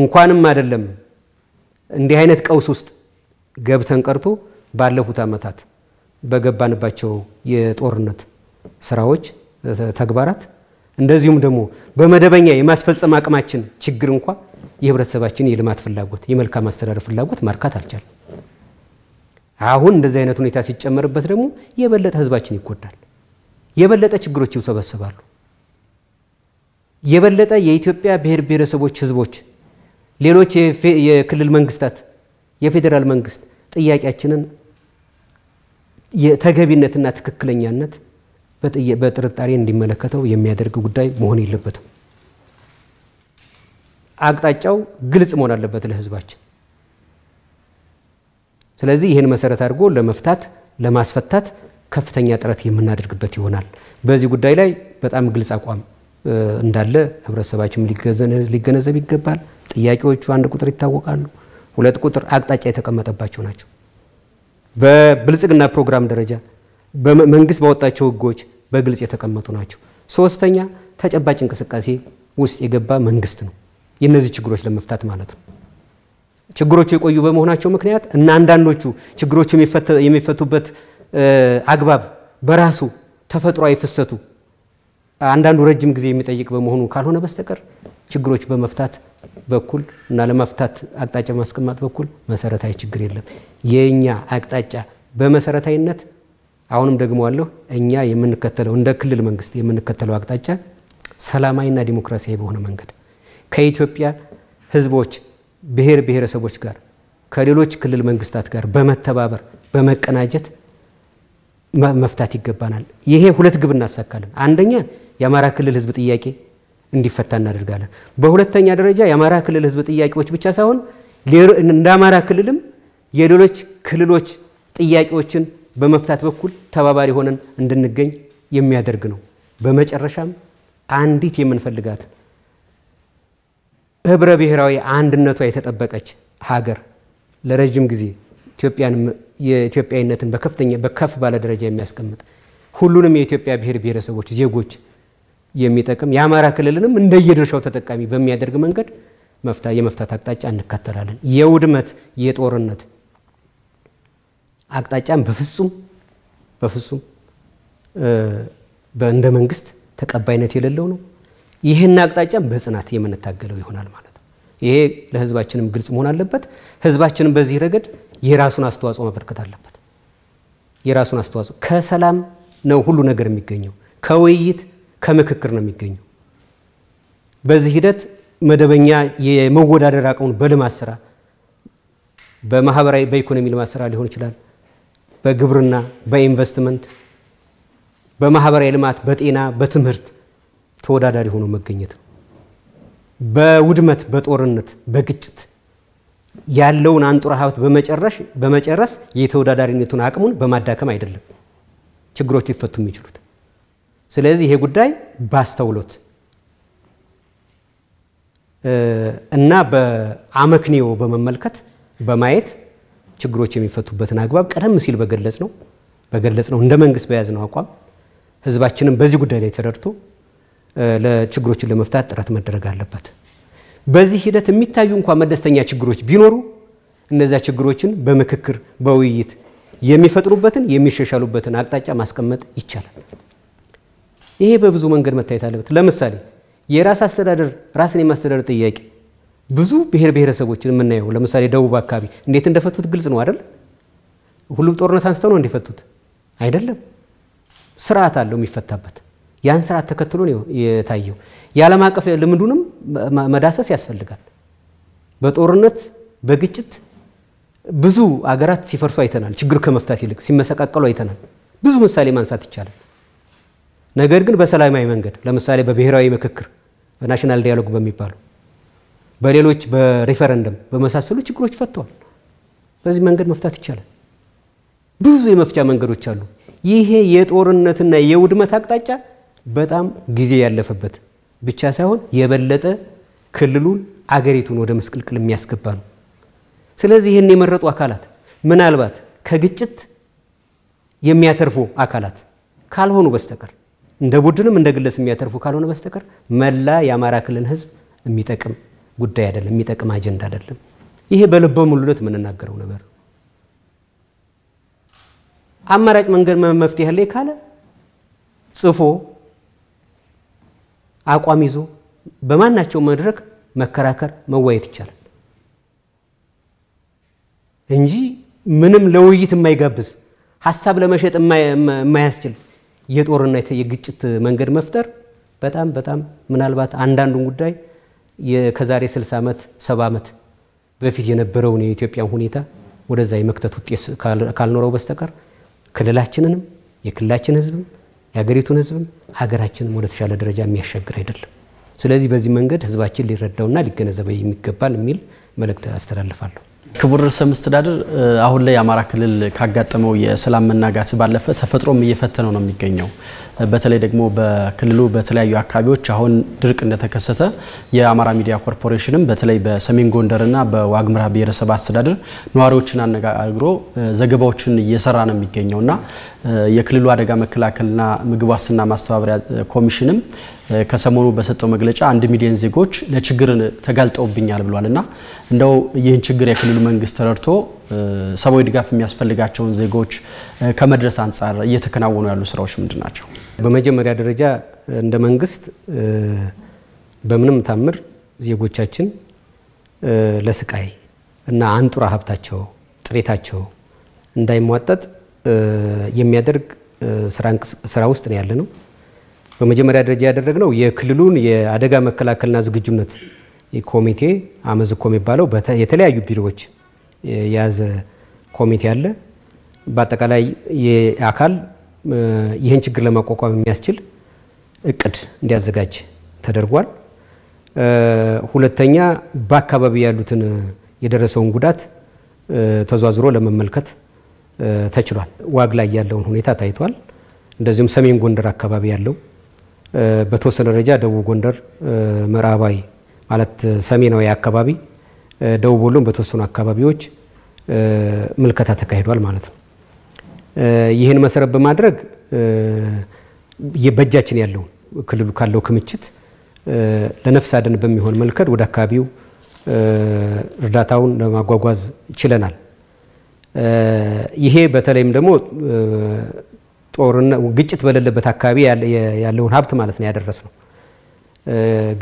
እንኳንም አይደለም እንዲህ አይነት ቀውስ ውስጥ ገብተን ቀርቶ ባለፉት ዓመታት በገባንባቸው የጦርነት ስራዎች፣ ተግባራት እንደዚሁም ደግሞ በመደበኛ የማስፈጸም አቅማችን ችግር እንኳ የህብረተሰባችን የልማት ፍላጎት የመልካም አስተዳደር ፍላጎት ማርካት አልቻለም። አሁን እንደዚህ አይነት ሁኔታ ሲጨመርበት ደግሞ የበለጠ ህዝባችን ይጎዳል። የበለጠ ችግሮች ይውሰበሰባሉ። የበለጠ የኢትዮጵያ ብሔር ብሔረሰቦች ህዝቦች፣ ሌሎች የክልል መንግስታት፣ የፌዴራል መንግስት ጥያቄያችንን የተገቢነትና ትክክለኛነት በጥርጣሬ እንዲመለከተው የሚያደርግ ጉዳይ መሆን የለበትም። አቅጣጫው ግልጽ መሆን አለበት ለህዝባችን። ስለዚህ ይህን መሰረት አድርጎ ለመፍታት ለማስፈታት ከፍተኛ ጥረት የምናደርግበት ይሆናል። በዚህ ጉዳይ ላይ በጣም ግልጽ አቋም እንዳለ ህብረተሰባችን ሊገነዘብ ይገባል። ጥያቄዎቹ አንድ ቁጥር ይታወቃሉ፣ ሁለት ቁጥር አቅጣጫ የተቀመጠባቸው ናቸው። በብልጽግና ፕሮግራም ደረጃ በመንግስት ባወጣቸው ህጎች በግልጽ የተቀመጡ ናቸው። ሶስተኛ ተጨባጭ እንቅስቃሴ ውስጥ የገባ መንግስት ነው። የእነዚህ ችግሮች ለመፍታት ማለት ነው። ችግሮቹ የቆዩ በመሆናቸው ምክንያት እና አንዳንዶቹ ችግሮቹ የሚፈቱበት አግባብ በራሱ ተፈጥሯዊ ፍሰቱ አንዳንዱ ረጅም ጊዜ የሚጠይቅ በመሆኑ ካልሆነ በስተቀር ችግሮች በመፍታት በኩል እና ለመፍታት አቅጣጫ ማስቀማጥ በኩል መሰረታዊ ችግር የለም። የእኛ አቅጣጫ በመሰረታዊነት አሁንም ደግሞ አለሁ እኛ የምንከተለው እንደ ክልል መንግስት የምንከተለው አቅጣጫ ሰላማዊና ዲሞክራሲያዊ በሆነ መንገድ ከኢትዮጵያ ህዝቦች፣ ብሔር ብሔረሰቦች ጋር ከሌሎች ክልል መንግስታት ጋር በመተባበር በመቀናጀት መፍታት ይገባናል። ይሄ ሁለት ግብ እናሳካለን። አንደኛ የአማራ ክልል ህዝብ ጥያቄ እንዲፈታ እናደርጋለን። በሁለተኛ ደረጃ የአማራ ክልል ህዝብ ጥያቄዎች ብቻ ሳይሆን እንደ አማራ ክልልም የሌሎች ክልሎች ጥያቄዎችን በመፍታት በኩል ተባባሪ ሆነን እንድንገኝ የሚያደርግ ነው። በመጨረሻም አንዲት የምንፈልጋት ህብረ ብሔራዊ አንድነቷ የተጠበቀች ሀገር ለረጅም ጊዜ የኢትዮጵያዊነትን በከፍተኛ በከፍ ባለ ደረጃ የሚያስቀምጥ ሁሉንም የኢትዮጵያ ብሔር ብሔረሰቦች ዜጎች የሚጠቅም የአማራ ክልልንም እንደየድርሻው ተጠቃሚ በሚያደርግ መንገድ የመፍታት አቅጣጫ እንከተላለን። የውድመት የጦርነት አቅጣጫን በፍጹም በፍጹም እንደ መንግስት ተቀባይነት የሌለው ነው። ይህን አቅጣጫም በጽናት የምንታገለው ይሆናል ማለት ነው። ይሄ ለህዝባችንም ግልጽ መሆን አለበት። ህዝባችንም በዚህ ረገድ የራሱን አስተዋጽኦ መበርከት አለበት። የራሱን አስተዋጽኦ ከሰላም ነው ሁሉ ነገር የሚገኘው፣ ከውይይት ከምክክር ነው የሚገኘው። በዚህ ሂደት መደበኛ የመወዳደር አቅሙን በልማት ስራ፣ በማህበራዊ በኢኮኖሚ ልማት ስራ ሊሆን ይችላል፣ በግብርና፣ በኢንቨስትመንት፣ በማህበራዊ ልማት፣ በጤና፣ በትምህርት ተወዳዳሪ ሆኖ መገኘት ነው። በውድመት፣ በጦርነት፣ በግጭት ያለውን አንጡራ ሀብት በመጨረስ የተወዳዳሪነቱን አቅሙን በማዳከም አይደለም ችግሮች ሊፈቱ የሚችሉት። ስለዚህ ይሄ ጉዳይ ባስተውሎት እና በአመክንዮ በመመልከት በማየት ችግሮች የሚፈቱበትን አግባብ ቀደም ሲል በገለጽ ነው በገለጽ ነው እንደ መንግስት በያዝነው አቋም ህዝባችንም በዚህ ጉዳይ ላይ ተረድቶ ለችግሮችን ለመፍታት ጥረት መደረግ አለበት። በዚህ ሂደት የሚታዩ እንኳን መለስተኛ ችግሮች ቢኖሩ እነዚያ ችግሮችን በምክክር በውይይት የሚፈጥሩበትን የሚሻሻሉበትን አቅጣጫ ማስቀመጥ ይቻላል። ይሄ በብዙ መንገድ መታየት አለበት። ለምሳሌ የራስ አስተዳደር ራስን የማስተዳደር ጥያቄ ብዙ ብሔር ብሔረሰቦችን የምናየው ለምሳሌ ደቡብ አካባቢ እንዴት እንደፈቱት ግልጽ ነው አይደለም? ሁሉም ጦርነት አንስተው ነው እንደፈቱት አይደለም። ስርዓት አለው የሚፈታበት ያን ስርዓት ተከትሎ ነው የታየው። የዓለም አቀፍ ልምዱንም መዳሰስ ያስፈልጋል። በጦርነት በግጭት ብዙ አገራት ሲፈርሱ አይተናል። ችግር ከመፍታት ይልቅ ሲመሰቃቀሉ አይተናል። ብዙ ምሳሌ ማንሳት ይቻላል። ነገር ግን በሰላማዊ መንገድ ለምሳሌ በብሔራዊ ምክክር፣ በናሽናል ዲያሎግ በሚባሉ በሌሎች በሪፈረንደም በመሳሰሉ ችግሮች ፈተዋል። በዚህ መንገድ መፍታት ይቻላል። ብዙ የመፍቻ መንገዶች አሉ። ይሄ የጦርነትና የውድመት አቅጣጫ በጣም ጊዜ ያለፈበት ብቻ ሳይሆን የበለጠ ክልሉን አገሪቱን ወደ መስቅልቅል የሚያስገባ ነው። ስለዚህ ይህን የመረጡ አካላት ምናልባት ከግጭት የሚያተርፉ አካላት ካልሆኑ በስተቀር እንደ ቡድንም እንደ ግለስ የሚያተርፉ ካልሆነ በስተቀር መላ የአማራ ክልል ህዝብ የሚጠቅም ጉዳይ አይደለም፣ የሚጠቅም አጀንዳ አይደለም። ይሄ በልበ ሙሉነት የምንናገረው ነበር። አማራጭ መንገድ መፍትሄ ላይ ካለ ጽፎ አቋም ይዞ በማናቸው መድረክ መከራከር፣ መዋየት ይቻላል እንጂ ምንም ለውይይት የማይጋብዝ ሀሳብ ለመሸጥ የማያስችል የጦርና የግጭት መንገድ መፍጠር በጣም በጣም ምናልባት አንዳንዱን ጉዳይ ከዛሬ 60 ዓመት 70 ዓመት በፊት የነበረውን የኢትዮጵያን ሁኔታ ወደዛ የመክተት ውጤት ካልኖረው በስተቀር ክልላችንንም የክልላችን ሕዝብም የሀገሪቱን ህዝብም ሀገራችንም ወደ ተሻለ ደረጃ የሚያሻግር አይደለም። ስለዚህ በዚህ መንገድ ህዝባችን ሊረዳውና ሊገነዘበ የሚገባል የሚል መልእክት አስተላልፋለሁ። ክቡር ርዕሰ መስተዳድር፣ አሁን ላይ የአማራ ክልል ካጋጠመው የሰላም መናጋት ባለፈ ተፈጥሮም እየፈተነው ነው የሚገኘው። በተለይ ደግሞ በክልሉ በተለያዩ አካባቢዎች አሁን ድርቅ እንደተከሰተ የአማራ ሚዲያ ኮርፖሬሽንም በተለይ በሰሜን ጎንደርና በዋግምራ ብሔረሰብ አስተዳደር ነዋሪዎችን አነጋግሮ ዘገባዎችን እየሰራ ነው የሚገኘውና የክልሉ አደጋ መከላከልና ምግብ ዋስትና ማስተባበሪያ ኮሚሽንም ከሰሞኑ በሰጠው መግለጫ አንድ ሚሊዮን ዜጎች ለችግር ተጋልጠውብኛል ብሏል እና እንደው ይህን ችግር የክልሉ መንግስት ተረድቶ ሰብአዊ ድጋፍ የሚያስፈልጋቸውን ዜጎች ከመድረስ አንጻር እየተከናወኑ ያሉ ስራዎች ምንድን ናቸው? በመጀመሪያ ደረጃ እንደ መንግስት በምንም ታምር ዜጎቻችን ለስቃይ እና አንጡራ ሀብታቸው ጥሬታቸው እንዳይሟጠጥ የሚያደርግ ስራ ውስጥ ነው ያለ ነው። በመጀመሪያ ደረጃ ያደረግነው የክልሉን የአደጋ መከላከልና ዝግጁነት ኮሚቴ አመዝኮ የሚባለው የተለያዩ ቢሮዎች የያዘ ኮሚቴ አለ። በአጠቃላይ አካል ይህን ችግር ለማቋቋም የሚያስችል እቅድ እንዲያዘጋጅ ተደርጓል። ሁለተኛ በአካባቢ ያሉትን የደረሰውን ጉዳት ተዟዝሮ ለመመልከት ተችሏል። ዋግ ላይ ያለውን ሁኔታ ታይቷል። እንደዚሁም ሰሜን ጎንደር አካባቢ ያለው በተወሰነ ደረጃ ደቡብ ጎንደር ምዕራባዊ ማለት ሰሜናዊ አካባቢ፣ ደቡብ ወሎም በተወሰኑ አካባቢዎች ምልከታ ተካሂዷል ማለት ነው። ይህን መሰረት በማድረግ በእጃችን ያለው ክልሉ ካለው ክምችት ለነፍስ አድን በሚሆን መልከት ወደ አካባቢው እርዳታውን ለማጓጓዝ ችለናል። ይሄ በተለይም ደግሞ ጦርነት ግጭት በሌለበት አካባቢ ያለውን ሀብት ማለት ነው ያደረስ ነው።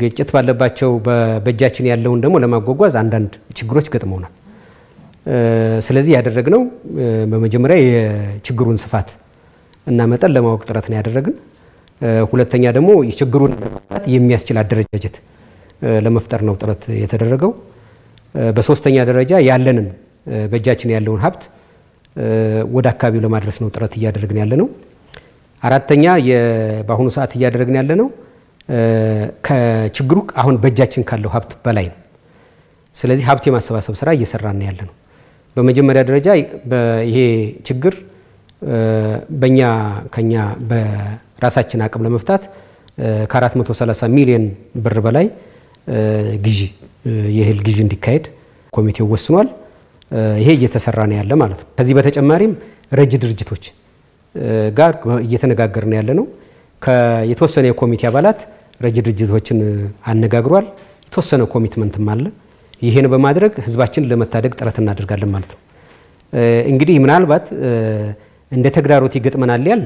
ግጭት ባለባቸው በእጃችን ያለውን ደግሞ ለማጓጓዝ አንዳንድ ችግሮች ገጥመውናል። ስለዚህ ያደረግነው በመጀመሪያ የችግሩን ስፋት እና መጠን ለማወቅ ጥረት ነው ያደረግን። ሁለተኛ ደግሞ የችግሩን ለመፍታት የሚያስችል አደረጃጀት ለመፍጠር ነው ጥረት የተደረገው። በሶስተኛ ደረጃ ያለንን በእጃችን ያለውን ሀብት ወደ አካባቢው ለማድረስ ነው ጥረት እያደረግን ያለ ነው። አራተኛ በአሁኑ ሰዓት እያደረግን ያለ ነው ከችግሩ አሁን በእጃችን ካለው ሀብት በላይ ነው። ስለዚህ ሀብት የማሰባሰብ ስራ እየሰራን ያለ ነው። በመጀመሪያ ደረጃ ይሄ ችግር በእኛ ከኛ በራሳችን አቅም ለመፍታት ከ430 ሚሊዮን ብር በላይ ግዢ የእህል ግዢ እንዲካሄድ ኮሚቴው ወስኗል። ይሄ እየተሰራ ነው ያለ ማለት ነው። ከዚህ በተጨማሪም ረጅ ድርጅቶች ጋር እየተነጋገርን ያለ ነው። የተወሰነ የኮሚቴ አባላት ረጅ ድርጅቶችን አነጋግሯል። የተወሰነ ኮሚትመንትም አለ። ይህን በማድረግ ህዝባችን ለመታደግ ጥረት እናደርጋለን ማለት ነው። እንግዲህ ምናልባት እንደ ተግዳሮት ይገጥመናል ያል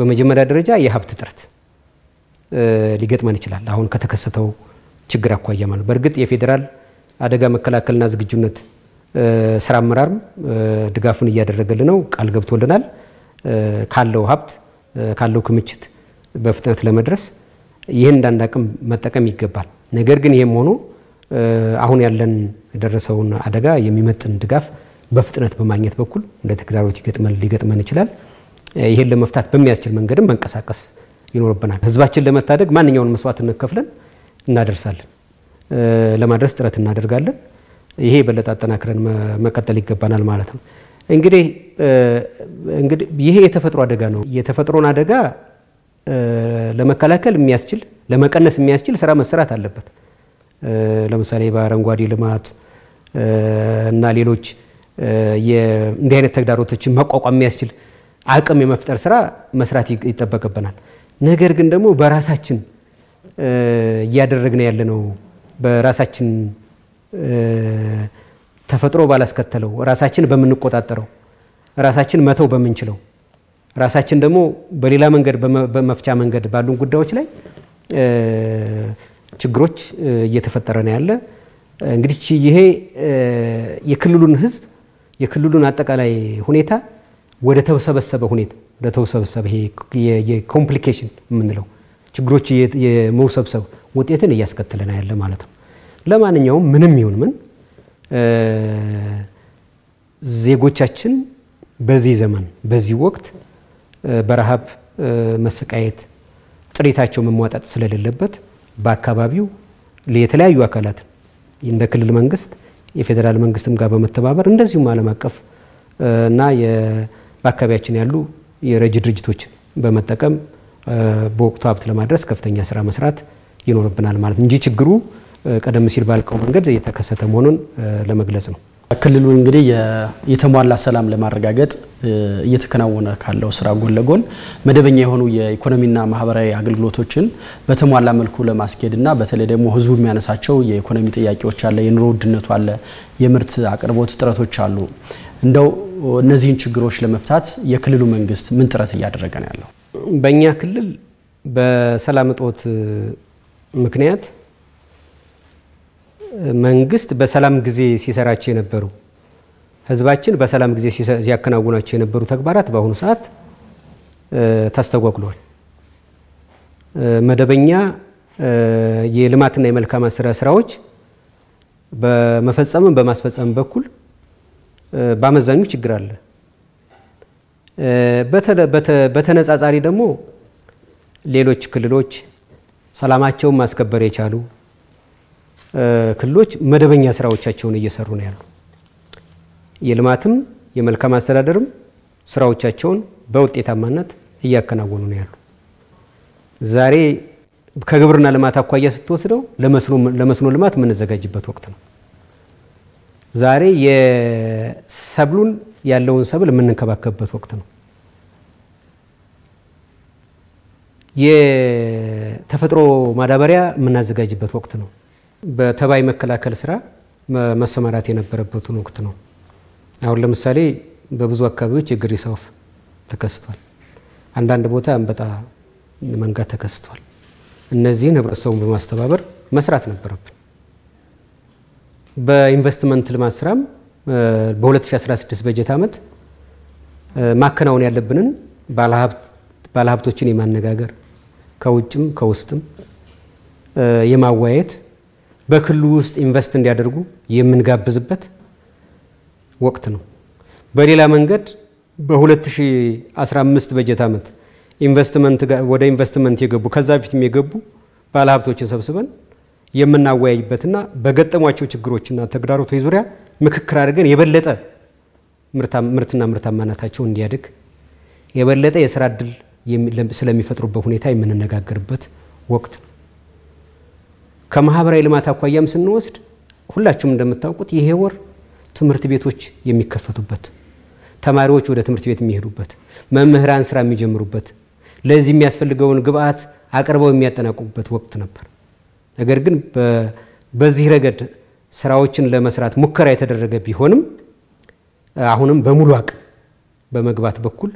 በመጀመሪያ ደረጃ የሀብት እጥረት ሊገጥመን ይችላል። አሁን ከተከሰተው ችግር አኳያ ማለት በእርግጥ የፌዴራል አደጋ መከላከልና ዝግጁነት ስራ አመራርም ድጋፉን እያደረገልን ነው፣ ቃል ገብቶልናል። ካለው ሀብት ካለው ክምችት በፍጥነት ለመድረስ ይህን እንዳንድ አቅም መጠቀም ይገባል። ነገር ግን ይህም ሆኖ አሁን ያለን የደረሰውን አደጋ የሚመጥን ድጋፍ በፍጥነት በማግኘት በኩል እንደ ተግዳሮት ሊገጥመን ይችላል። ይህን ለመፍታት በሚያስችል መንገድም መንቀሳቀስ ይኖርብናል። ህዝባችን ለመታደግ ማንኛውን መስዋዕት ከፍለን እናደርሳለን፣ ለማድረስ ጥረት እናደርጋለን። ይሄ የበለጠ አጠናክረን መቀጠል ይገባናል ማለት ነው። እንግዲህ እንግዲህ ይሄ የተፈጥሮ አደጋ ነው። የተፈጥሮን አደጋ ለመከላከል የሚያስችል ለመቀነስ የሚያስችል ስራ መሰራት አለበት። ለምሳሌ በአረንጓዴ ልማት እና ሌሎች እንዲህ አይነት ተግዳሮቶችን መቋቋም የሚያስችል አቅም የመፍጠር ስራ መስራት ይጠበቅብናል። ነገር ግን ደግሞ በራሳችን እያደረግን ያለነው በራሳችን ተፈጥሮ ባላስከተለው ራሳችን በምንቆጣጠረው ራሳችን መተው በምንችለው ራሳችን ደግሞ በሌላ መንገድ በመፍቻ መንገድ ባሉን ጉዳዮች ላይ ችግሮች እየተፈጠረ ነው ያለ። እንግዲህ ይሄ የክልሉን ህዝብ የክልሉን አጠቃላይ ሁኔታ ወደ ተሰበሰበ ሁኔታ ወደ ተሰበሰበ የኮምፕሊኬሽን የምንለው ችግሮች የመውሰብሰብ ውጤትን እያስከተለ ነው ያለ ማለት ነው። ለማንኛውም ምንም ይሁን ምን ዜጎቻችን በዚህ ዘመን በዚህ ወቅት በረሃብ መሰቃየት ጥሬታቸው መሟጣት ስለሌለበት በአካባቢው የተለያዩ አካላት እንደ ክልል መንግስት የፌዴራል መንግስትም ጋር በመተባበር እንደዚሁም ዓለም አቀፍ እና በአካባቢያችን ያሉ የረጅ ድርጅቶችን በመጠቀም በወቅቱ ሀብት ለማድረስ ከፍተኛ ስራ መስራት ይኖርብናል ማለት እንጂ ችግሩ ቀደም ሲል ባልቀው መንገድ የተከሰተ መሆኑን ለመግለጽ ነው። ክልሉ እንግዲህ የተሟላ ሰላም ለማረጋገጥ እየተከናወነ ካለው ስራ ጎን ለጎን መደበኛ የሆኑ የኢኮኖሚና ማህበራዊ አገልግሎቶችን በተሟላ መልኩ ለማስኬድና በተለይ ደግሞ ህዝቡ የሚያነሳቸው የኢኮኖሚ ጥያቄዎች አለ፣ የኑሮ ውድነቱ አለ፣ የምርት አቅርቦት ጥረቶች አሉ። እንደው እነዚህን ችግሮች ለመፍታት የክልሉ መንግስት ምን ጥረት እያደረገ ነው ያለው? በእኛ ክልል በሰላም እጦት ምክንያት መንግስት በሰላም ጊዜ ሲሰራቸው የነበሩ ህዝባችን በሰላም ጊዜ ሲያከናውናቸው የነበሩ ተግባራት በአሁኑ ሰዓት ተስተጓጉሏል። መደበኛ የልማትና የመልካም አስተዳደር ስራዎች በመፈጸምም በማስፈጸም በኩል በአመዛኙ ችግር አለ። በተነጻጻሪ ደግሞ ሌሎች ክልሎች ሰላማቸውን ማስከበር የቻሉ ክልሎች መደበኛ ስራዎቻቸውን እየሰሩ ነው ያሉ የልማትም የመልካም አስተዳደርም ስራዎቻቸውን በውጤታማነት እያከናወኑ ነው ያሉ። ዛሬ ከግብርና ልማት አኳያ ስትወስደው ለመስኖ ልማት የምንዘጋጅበት ወቅት ነው። ዛሬ የሰብሉን ያለውን ሰብል የምንንከባከብበት ወቅት ነው። የተፈጥሮ ማዳበሪያ የምናዘጋጅበት ወቅት ነው። በተባይ መከላከል ስራ መሰማራት የነበረበትን ወቅት ነው። አሁን ለምሳሌ በብዙ አካባቢዎች የግሪስ ወፍ ተከስቷል። አንዳንድ ቦታ አንበጣ መንጋ ተከስቷል። እነዚህን ህብረተሰቡን በማስተባበር መስራት ነበረብን። በኢንቨስትመንት ልማት ስራም በ2016 በጀት ዓመት ማከናወን ያለብንን ባለሀብቶችን የማነጋገር ከውጭም ከውስጥም የማዋየት በክልሉ ውስጥ ኢንቨስት እንዲያደርጉ የምንጋብዝበት ወቅት ነው። በሌላ መንገድ በ2015 በጀት ዓመት ኢንቨስትመንት ወደ ኢንቨስትመንት የገቡ ከዛ በፊትም የገቡ ባለሀብቶችን ሰብስበን የምናወያይበትና በገጠሟቸው ችግሮችና ተግዳሮቶች ዙሪያ ምክክር አድርገን የበለጠ ምርትና ምርታማነታቸው እንዲያድግ የበለጠ የስራ እድል ስለሚፈጥሩበት ሁኔታ የምንነጋገርበት ወቅት ነው። ከማህበራዊ ልማት አኳያም ስንወስድ ሁላችሁም እንደምታውቁት ይሄ ወር ትምህርት ቤቶች የሚከፈቱበት፣ ተማሪዎች ወደ ትምህርት ቤት የሚሄዱበት፣ መምህራን ስራ የሚጀምሩበት፣ ለዚህ የሚያስፈልገውን ግብአት አቅርበው የሚያጠናቅቁበት ወቅት ነበር። ነገር ግን በዚህ ረገድ ስራዎችን ለመስራት ሙከራ የተደረገ ቢሆንም አሁንም በሙሉ አቅም በመግባት በኩል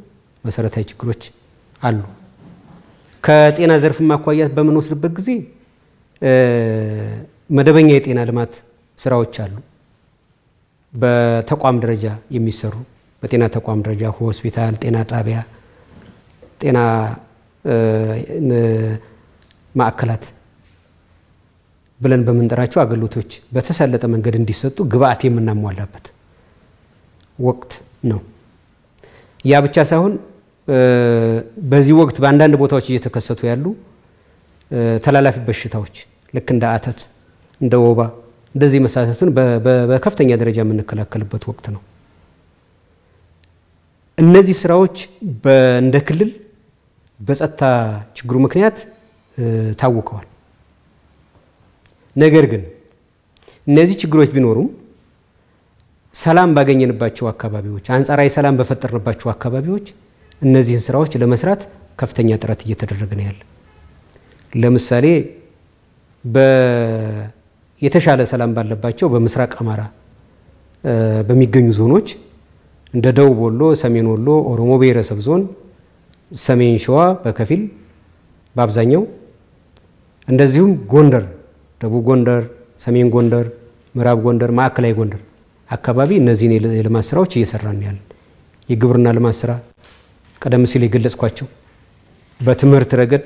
መሰረታዊ ችግሮች አሉ። ከጤና ዘርፍም አኳያት በምንወስድበት ጊዜ መደበኛ የጤና ልማት ስራዎች አሉ። በተቋም ደረጃ የሚሰሩ በጤና ተቋም ደረጃ ሆስፒታል፣ ጤና ጣቢያ፣ ጤና ማዕከላት ብለን በምንጠራቸው አገልግሎቶች በተሳለጠ መንገድ እንዲሰጡ ግብአት የምናሟላበት ወቅት ነው። ያ ብቻ ሳይሆን በዚህ ወቅት በአንዳንድ ቦታዎች እየተከሰቱ ያሉ ተላላፊ በሽታዎች ልክ እንደ አተት፣ እንደ ወባ እንደዚህ መሳሰቱን በከፍተኛ ደረጃ የምንከላከልበት ወቅት ነው። እነዚህ ስራዎች እንደ ክልል በጸጥታ ችግሩ ምክንያት ታውቀዋል። ነገር ግን እነዚህ ችግሮች ቢኖሩም ሰላም ባገኘንባቸው አካባቢዎች፣ አንጻራዊ ሰላም በፈጠርንባቸው አካባቢዎች እነዚህን ስራዎች ለመስራት ከፍተኛ ጥረት እየተደረገ ነው ያለ ለምሳሌ የተሻለ ሰላም ባለባቸው በምስራቅ አማራ በሚገኙ ዞኖች እንደ ደቡብ ወሎ፣ ሰሜን ወሎ፣ ኦሮሞ ብሔረሰብ ዞን፣ ሰሜን ሸዋ በከፊል በአብዛኛው እንደዚሁም ጎንደር፣ ደቡብ ጎንደር፣ ሰሜን ጎንደር፣ ምዕራብ ጎንደር፣ ማዕከላዊ ጎንደር አካባቢ እነዚህን የልማት ስራዎች እየሰራ ነው የግብርና ልማት ስራ ቀደም ሲል የገለጽኳቸው፣ በትምህርት ረገድ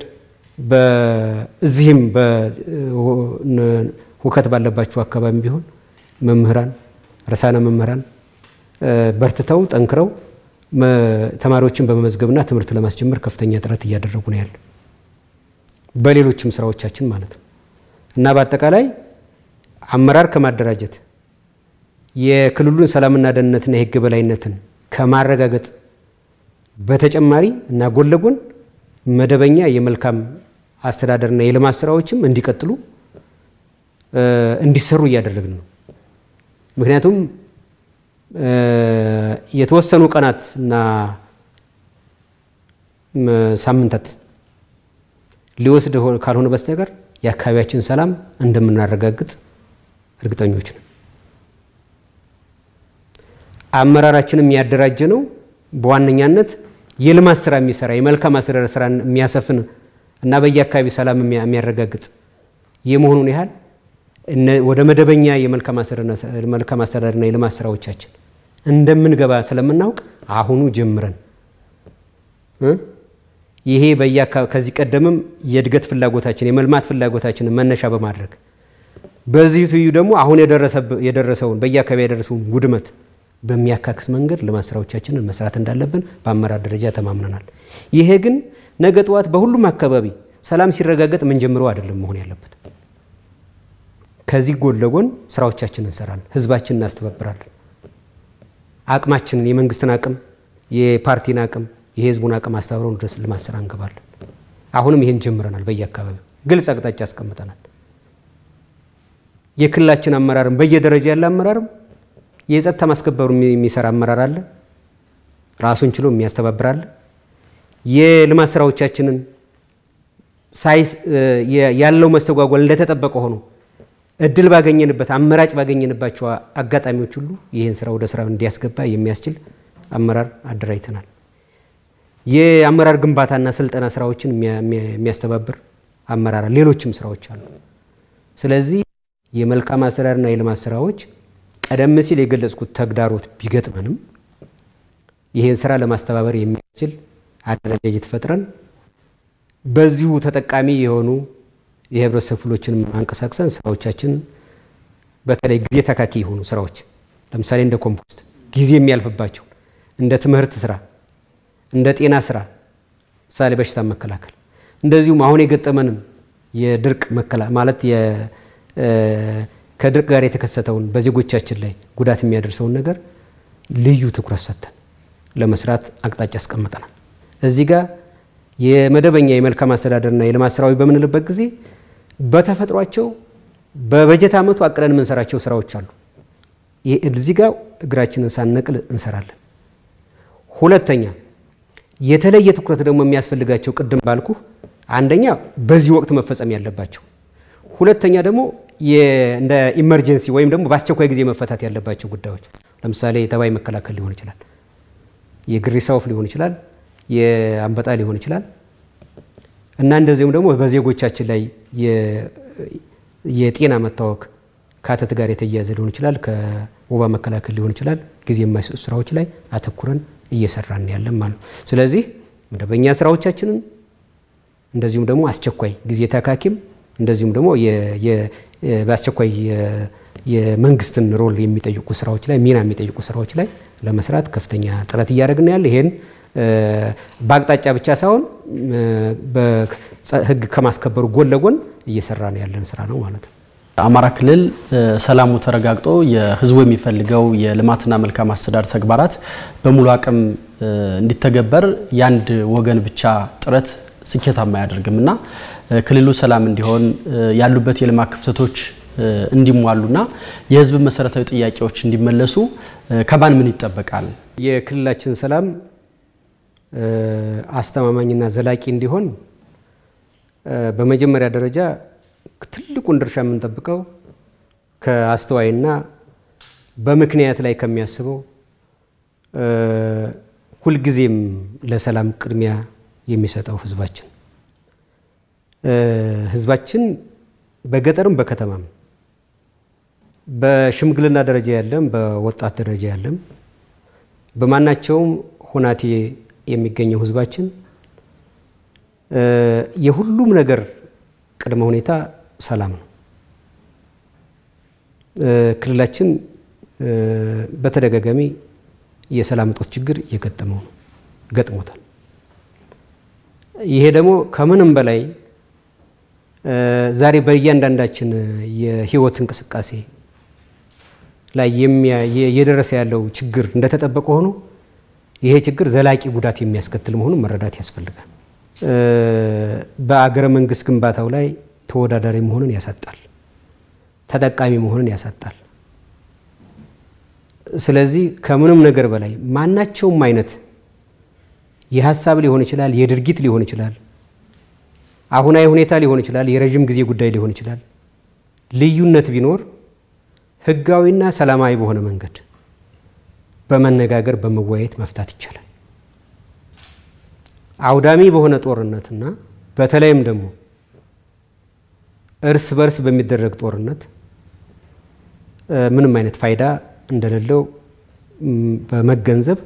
እዚህም ሁከት ባለባቸው አካባቢ ቢሆን መምህራን፣ ርዕሳነ መምህራን በርትተው ጠንክረው ተማሪዎችን በመመዝገብና ትምህርት ለማስጀመር ከፍተኛ ጥረት እያደረጉ ነው ያለ በሌሎችም ስራዎቻችን ማለት ነው እና በአጠቃላይ አመራር ከማደራጀት የክልሉን ሰላምና ደህንነትና የህግ በላይነትን ከማረጋገጥ በተጨማሪ እና ጎን ለጎን መደበኛ የመልካም አስተዳደርና የልማት ስራዎችም እንዲቀጥሉ እንዲሰሩ እያደረግን ነው። ምክንያቱም የተወሰኑ ቀናት እና ሳምንታት ሊወስድ ካልሆነ በስተቀር የአካባቢያችን ሰላም እንደምናረጋግጥ እርግጠኞች ነው። አመራራችንም ያደራጀ ነው በዋነኛነት የልማት ስራ የሚሰራ የመልካም አስተዳደር ስራ የሚያሰፍን እና በየአካባቢ ሰላም የሚያረጋግጥ የመሆኑን ያህል ወደ መደበኛ የመልካም አስተዳደርና የልማት ስራዎቻችን እንደምንገባ ስለምናውቅ አሁኑ ጀምረን ይሄ በየአካባቢ ከዚህ ቀደምም የእድገት ፍላጎታችን የመልማት ፍላጎታችንን መነሻ በማድረግ በዚህ ትዩ ደግሞ አሁን የደረሰውን በየአካባቢ የደረሰውን ውድመት በሚያካክስ መንገድ ልማት ስራዎቻችንን መስራት እንዳለብን በአመራር ደረጃ ተማምነናል። ይሄ ግን ነገ ጠዋት በሁሉም አካባቢ ሰላም ሲረጋገጥ የምንጀምረው አይደለም መሆን ያለበት። ከዚህ ጎን ለጎን ስራዎቻችንን እንሰራለን፣ ህዝባችን እናስተባብራለን። አቅማችንን የመንግስትን አቅም፣ የፓርቲን አቅም፣ የህዝቡን አቅም አስተባብረን ድረስ ልማት ስራ እንገባለን። አሁንም ይህን ጀምረናል። በየአካባቢው ግልጽ አቅጣጫ አስቀምጠናል። የክልላችን አመራርም በየደረጃ ያለ አመራርም የጸጥታ ማስከበሩ የሚሰራ አመራር አለ፣ ራሱን ችሎ የሚያስተባብር የልማት ስራዎቻችንን ያለው መስተጓጓል እንደተጠበቀ ሆኖ እድል ባገኘንበት አመራጭ ባገኘንባቸው አጋጣሚዎች ሁሉ ይህን ስራ ወደ ስራ እንዲያስገባ የሚያስችል አመራር አደራጅተናል። የአመራር ግንባታና ስልጠና ስራዎችን የሚያስተባብር አመራር፣ ሌሎችም ስራዎች አሉ። ስለዚህ የመልካም አሰራርና የልማት ስራዎች ቀደም ሲል የገለጽኩት ተግዳሮት ቢገጥመንም ይህን ስራ ለማስተባበር የሚያስችል አደረጃጀት ፈጥረን በዚሁ ተጠቃሚ የሆኑ የህብረተሰብ ክፍሎችን ማንቀሳቅሰን ስራዎቻችን በተለይ ጊዜ ተካኪ የሆኑ ስራዎች ለምሳሌ እንደ ኮምፖስት ጊዜ የሚያልፍባቸው እንደ ትምህርት ስራ፣ እንደ ጤና ስራ ምሳሌ በሽታ መከላከል፣ እንደዚሁም አሁን የገጠመንም የድርቅ መከላ ማለት ከድርቅ ጋር የተከሰተውን በዜጎቻችን ላይ ጉዳት የሚያደርሰውን ነገር ልዩ ትኩረት ሰጥተን ለመስራት አቅጣጫ አስቀምጠናል። እዚህ ጋር የመደበኛ የመልካም አስተዳደርና የልማት ስራዊ በምንልበት ጊዜ በተፈጥሯቸው በበጀት ዓመቱ አቅደን የምንሰራቸው ስራዎች አሉ። እዚህ ጋር እግራችንን ሳንነቅል እንሰራለን። ሁለተኛ የተለየ ትኩረት ደግሞ የሚያስፈልጋቸው ቅድም ባልኩ አንደኛ በዚህ ወቅት መፈጸም ያለባቸው፣ ሁለተኛ ደግሞ እንደ ኢመርጀንሲ ወይም ደግሞ በአስቸኳይ ጊዜ መፈታት ያለባቸው ጉዳዮች ለምሳሌ የተባይ መከላከል ሊሆን ይችላል፣ የግሪሳውፍ ሊሆን ይችላል የአንበጣ ሊሆን ይችላል እና እንደዚሁም ደግሞ በዜጎቻችን ላይ የጤና መታወክ ከአተት ጋር የተያያዘ ሊሆን ይችላል፣ ከወባ መከላከል ሊሆን ይችላል። ጊዜ የማይሰጡ ስራዎች ላይ አተኩረን እየሰራን ያለን ማለት ነው። ስለዚህ መደበኛ ስራዎቻችንን እንደዚሁም ደግሞ አስቸኳይ ጊዜ ታካኪም እንደዚሁም ደግሞ በአስቸኳይ የመንግስትን ሮል የሚጠይቁ ስራዎች ላይ ሚና የሚጠይቁ ስራዎች ላይ ለመስራት ከፍተኛ ጥረት እያደረግን ያለ ይሄን በአቅጣጫ ብቻ ሳይሆን ህግ ከማስከበሩ ጎን ለጎን እየሰራ ነው ያለን ስራ ነው ማለት ነው። አማራ ክልል ሰላሙ ተረጋግጦ የህዝቡ የሚፈልገው የልማትና መልካም አስተዳደር ተግባራት በሙሉ አቅም እንዲተገበር የአንድ ወገን ብቻ ጥረት ስኬታማ አያደርግም እና ክልሉ ሰላም እንዲሆን ያሉበት የልማት ክፍተቶች እንዲሟሉና የህዝብ መሰረታዊ ጥያቄዎች እንዲመለሱ ከማን ምን ይጠበቃል? የክልላችን ሰላም አስተማማኝና ዘላቂ እንዲሆን በመጀመሪያ ደረጃ ትልቁን ድርሻ የምንጠብቀው ከአስተዋይና በምክንያት ላይ ከሚያስበው ሁልጊዜም ለሰላም ቅድሚያ የሚሰጠው ህዝባችን ህዝባችን በገጠርም በከተማም በሽምግልና ደረጃ ያለም በወጣት ደረጃ ያለም በማናቸውም ሁናቴ የሚገኘው ህዝባችን የሁሉም ነገር ቅድመ ሁኔታ ሰላም ነው። ክልላችን በተደጋጋሚ የሰላም እጦት ችግር እየገጠመው ነው ገጥሞታል። ይሄ ደግሞ ከምንም በላይ ዛሬ በእያንዳንዳችን የህይወት እንቅስቃሴ ላይ የደረሰ ያለው ችግር እንደተጠበቀ ሆኖ ይሄ ችግር ዘላቂ ጉዳት የሚያስከትል መሆኑን መረዳት ያስፈልጋል። በአገረ መንግስት ግንባታው ላይ ተወዳዳሪ መሆንን ያሳጣል፣ ተጠቃሚ መሆንን ያሳጣል። ስለዚህ ከምንም ነገር በላይ ማናቸውም አይነት የሀሳብ ሊሆን ይችላል፣ የድርጊት ሊሆን ይችላል፣ አሁናዊ ሁኔታ ሊሆን ይችላል፣ የረዥም ጊዜ ጉዳይ ሊሆን ይችላል፣ ልዩነት ቢኖር ህጋዊና ሰላማዊ በሆነ መንገድ በመነጋገር በመወያየት መፍታት ይቻላል። አውዳሚ በሆነ ጦርነትና በተለይም ደግሞ እርስ በርስ በሚደረግ ጦርነት ምንም አይነት ፋይዳ እንደሌለው በመገንዘብ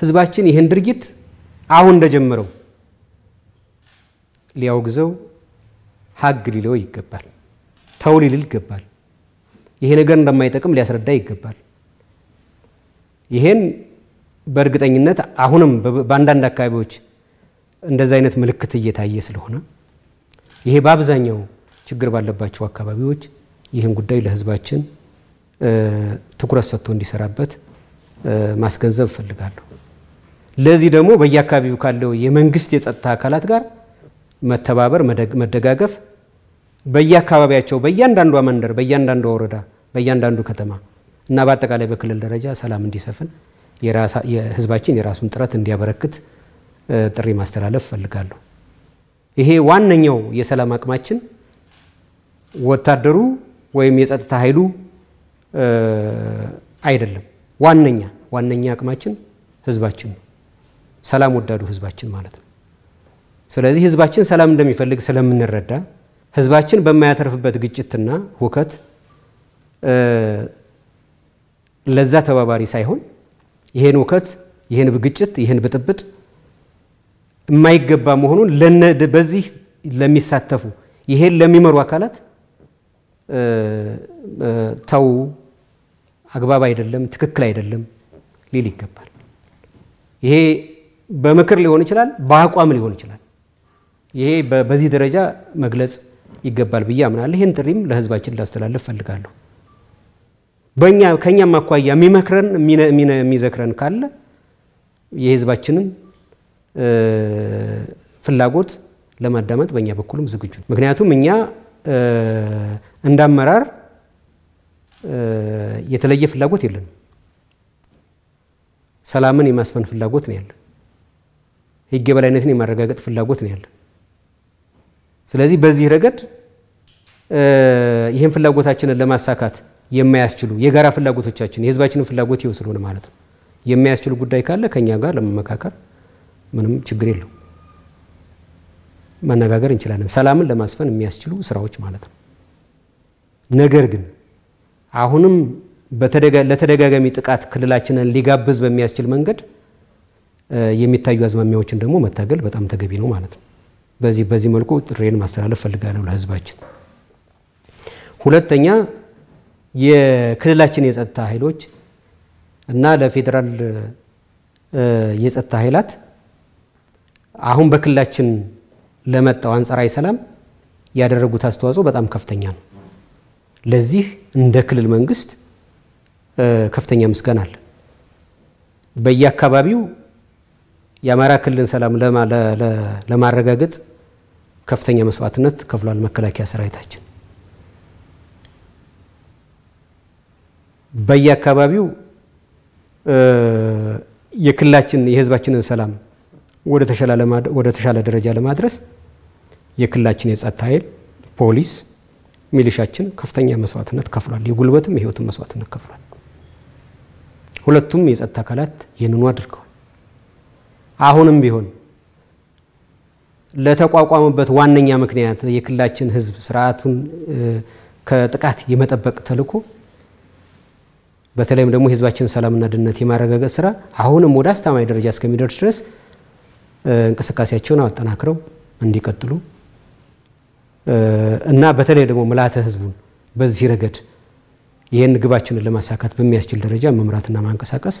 ህዝባችን ይህን ድርጊት አሁን እንደጀመረው ሊያወግዘው ሀግ ሊለው ይገባል። ተው ሊል ይገባል። ይሄ ነገር እንደማይጠቅም ሊያስረዳ ይገባል። ይሄን በእርግጠኝነት አሁንም በአንዳንድ አካባቢዎች እንደዚ አይነት ምልክት እየታየ ስለሆነ ይሄ በአብዛኛው ችግር ባለባቸው አካባቢዎች ይህን ጉዳይ ለህዝባችን ትኩረት ሰጥቶ እንዲሰራበት ማስገንዘብ እፈልጋለሁ። ለዚህ ደግሞ በየአካባቢው ካለው የመንግስት የጸጥታ አካላት ጋር መተባበር፣ መደጋገፍ በየአካባቢያቸው በእያንዳንዷ መንደር፣ በእያንዳንዷ ወረዳ፣ በእያንዳንዱ ከተማ እና በአጠቃላይ በክልል ደረጃ ሰላም እንዲሰፍን የህዝባችን የራሱን ጥረት እንዲያበረክት ጥሪ ማስተላለፍ እፈልጋለሁ። ይሄ ዋነኛው የሰላም አቅማችን ወታደሩ ወይም የጸጥታ ኃይሉ አይደለም። ዋነኛ ዋነኛ አቅማችን ህዝባችን ነው፣ ሰላም ወዳዱ ህዝባችን ማለት ነው። ስለዚህ ህዝባችን ሰላም እንደሚፈልግ ስለምንረዳ ህዝባችን በማያተርፍበት ግጭትና ሁከት ለዛ ተባባሪ ሳይሆን ይሄን እውከት ይሄን ግጭት ይሄን ብጥብጥ የማይገባ መሆኑን በዚህ ለሚሳተፉ ይሄን ለሚመሩ አካላት ተው፣ አግባብ አይደለም፣ ትክክል አይደለም ሊል ይገባል። ይሄ በምክር ሊሆን ይችላል፣ በአቋም ሊሆን ይችላል። ይሄ በዚህ ደረጃ መግለጽ ይገባል ብዬ አምናለሁ። ይህን ጥሪም ለህዝባችን ላስተላለፍ ፈልጋለሁ። በእኛ ከእኛም አኳያ የሚመክረን የሚዘክረን ካለ የህዝባችንን ፍላጎት ለማዳመጥ በእኛ በኩልም ዝግጁ ነው። ምክንያቱም እኛ እንዳመራር የተለየ ፍላጎት የለንም። ሰላምን የማስፈን ፍላጎት ነው ያለ። ህግ የበላይነትን የማረጋገጥ ፍላጎት ነው ያለ። ስለዚህ በዚህ ረገድ ይህን ፍላጎታችንን ለማሳካት የማያስችሉ የጋራ ፍላጎቶቻችን የህዝባችንን ፍላጎት ይኸው ስለሆነ ማለት ነው የሚያስችሉ ጉዳይ ካለ ከእኛ ጋር ለመመካከር ምንም ችግር የለው መነጋገር እንችላለን። ሰላምን ለማስፈን የሚያስችሉ ስራዎች ማለት ነው። ነገር ግን አሁንም ለተደጋጋሚ ጥቃት ክልላችንን ሊጋብዝ በሚያስችል መንገድ የሚታዩ አዝማሚያዎችን ደግሞ መታገል በጣም ተገቢ ነው ማለት ነው። በዚህ በዚህ መልኩ ጥሬን ማስተላለፍ ፈልጋለሁ ለህዝባችን። ሁለተኛ የክልላችን የጸጥታ ኃይሎች እና ለፌዴራል የጸጥታ ኃይላት አሁን በክልላችን ለመጣው አንጻራዊ ሰላም ያደረጉት አስተዋጽኦ በጣም ከፍተኛ ነው። ለዚህ እንደ ክልል መንግስት ከፍተኛ ምስጋና አለ። በየአካባቢው የአማራ ክልልን ሰላም ለማረጋገጥ ከፍተኛ መስዋዕትነት ከፍሏል መከላከያ ሰራዊታችን። በየአካባቢው የክልላችን የህዝባችንን ሰላም ወደ ተሻለ ደረጃ ለማድረስ የክልላችን የጸጥታ ኃይል ፖሊስ፣ ሚሊሻችን ከፍተኛ መስዋዕትነት ከፍሏል። የጉልበትም የህይወትን መስዋዕትነት ከፍሏል። ሁለቱም የጸጥታ አካላት ይህንኑ አድርገዋል። አሁንም ቢሆን ለተቋቋመበት ዋነኛ ምክንያት የክልላችን ህዝብ ስርዓቱን ከጥቃት የመጠበቅ ተልዕኮ በተለይም ደግሞ የህዝባችን ሰላምና ደህንነት የማረጋገጥ ስራ አሁንም ወደ አስተማማኝ ደረጃ እስከሚደርስ ድረስ እንቅስቃሴያቸውን አጠናክረው እንዲቀጥሉ እና በተለይ ደግሞ ምላተ ህዝቡን በዚህ ረገድ ይህን ግባችንን ለማሳካት በሚያስችል ደረጃ መምራትና ማንቀሳቀስ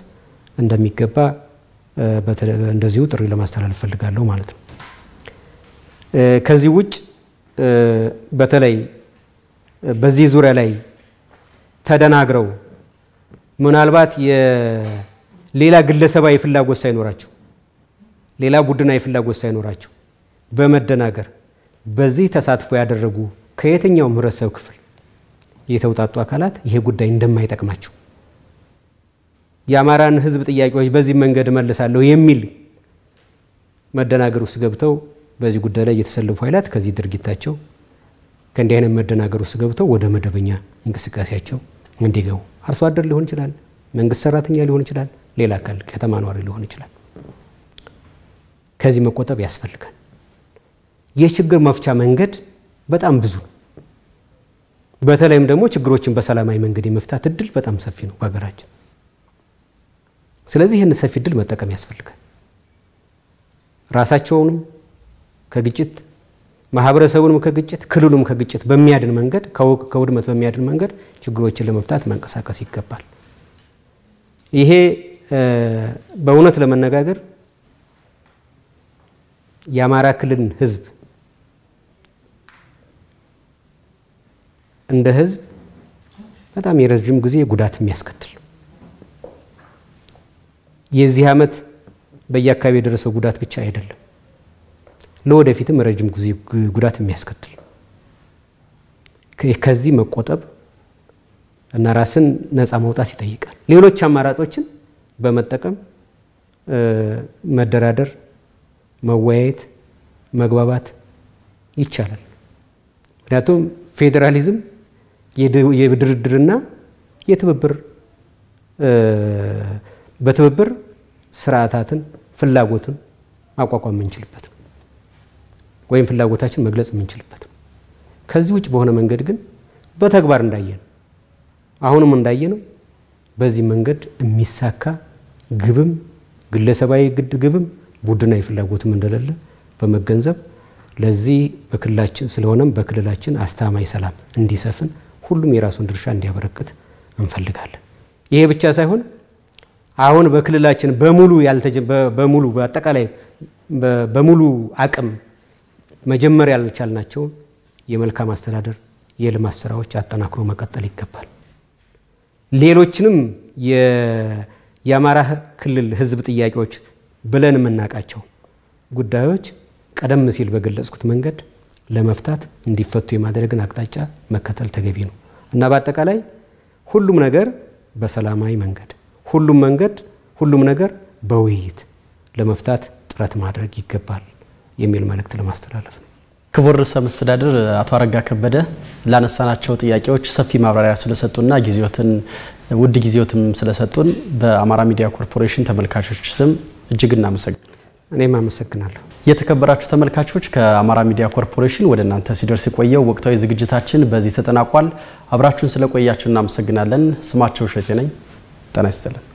እንደሚገባ እንደዚሁ ጥሪ ለማስተላለፍ ፈልጋለሁ ማለት ነው። ከዚህ ውጭ በተለይ በዚህ ዙሪያ ላይ ተደናግረው ምናልባት ሌላ ግለሰባዊ ፍላጎት ሳይኖራቸው ሌላ ቡድናዊ ፍላጎት ሳይኖራቸው በመደናገር በዚህ ተሳትፎ ያደረጉ ከየትኛውም ህብረተሰብ ክፍል የተውጣጡ አካላት ይሄ ጉዳይ እንደማይጠቅማቸው የአማራን ህዝብ ጥያቄዎች በዚህ መንገድ እመልሳለሁ የሚል መደናገር ውስጥ ገብተው በዚህ ጉዳይ ላይ የተሰለፉ ኃይላት ከዚህ ድርጊታቸው ከእንዲህ አይነት መደናገር ውስጥ ገብተው ወደ መደበኛ እንቅስቃሴያቸው እንዲገቡ አርሶ አደር ሊሆን ይችላል፣ መንግስት ሰራተኛ ሊሆን ይችላል፣ ሌላ አካል ከተማ ነዋሪ ሊሆን ይችላል። ከዚህ መቆጠብ ያስፈልጋል። የችግር መፍቻ መንገድ በጣም ብዙ ነው። በተለይም ደግሞ ችግሮችን በሰላማዊ መንገድ የመፍታት እድል በጣም ሰፊ ነው በሀገራችን። ስለዚህ ይህን ሰፊ እድል መጠቀም ያስፈልጋል። ራሳቸውንም ከግጭት ማህበረሰቡንም ከግጭት ክልሉም ከግጭት በሚያድን መንገድ ከውድመት በሚያድን መንገድ ችግሮችን ለመፍታት መንቀሳቀስ ይገባል። ይሄ በእውነት ለመነጋገር የአማራ ክልልን ህዝብ እንደ ህዝብ በጣም የረዥም ጊዜ ጉዳት የሚያስከትል የዚህ ዓመት በየአካባቢ የደረሰው ጉዳት ብቻ አይደለም። ለወደፊትም ረጅም ጊዜ ጉዳት የሚያስከትል ከዚህ መቆጠብ እና ራስን ነፃ መውጣት ይጠይቃል። ሌሎች አማራጮችን በመጠቀም መደራደር፣ መወያየት፣ መግባባት ይቻላል። ምክንያቱም ፌዴራሊዝም የድርድርና የትብብር በትብብር ስርዓታትን ፍላጎትን ማቋቋም የምንችልበት ነው። ወይም ፍላጎታችን መግለጽ የምንችልበት ነው። ከዚህ ውጭ በሆነ መንገድ ግን በተግባር እንዳየን አሁንም እንዳየነው በዚህ መንገድ የሚሳካ ግብም ግለሰባዊ ግብም ቡድናዊ ፍላጎትም እንደሌለ በመገንዘብ ለዚህ በክልላችን ስለሆነም በክልላችን አስተማማኝ ሰላም እንዲሰፍን ሁሉም የራሱን ድርሻ እንዲያበረክት እንፈልጋለን። ይሄ ብቻ ሳይሆን አሁን በክልላችን በሙሉ በሙሉ በአጠቃላይ በሙሉ አቅም መጀመር ያልቻልናቸውን የመልካም አስተዳደር የልማት ስራዎች አጠናክሮ መቀጠል ይገባል። ሌሎችንም የአማራ ክልል ህዝብ ጥያቄዎች ብለን የምናውቃቸው ጉዳዮች ቀደም ሲል በገለጽኩት መንገድ ለመፍታት እንዲፈቱ የማድረግን አቅጣጫ መከተል ተገቢ ነው እና በአጠቃላይ ሁሉም ነገር በሰላማዊ መንገድ ሁሉም መንገድ ሁሉም ነገር በውይይት ለመፍታት ጥረት ማድረግ ይገባል። የሚል መልእክት ለማስተላለፍ ነው። ክቡር ርዕሰ መስተዳድር አቶ አረጋ ከበደ ላነሳናቸው ጥያቄዎች ሰፊ ማብራሪያ ስለሰጡና ጊዜዎትን ውድ ጊዜዎትም ስለሰጡን በአማራ ሚዲያ ኮርፖሬሽን ተመልካቾች ስም እጅግ እናመሰግናለን። እኔም አመሰግናለሁ። የተከበራችሁ ተመልካቾች ከአማራ ሚዲያ ኮርፖሬሽን ወደ እናንተ ሲደርስ የቆየው ወቅታዊ ዝግጅታችን በዚህ ተጠናቋል። አብራችሁን ስለቆያችሁ እናመሰግናለን። ስማቸው እሸቴ ነኝ። ጤና ይስጥልን።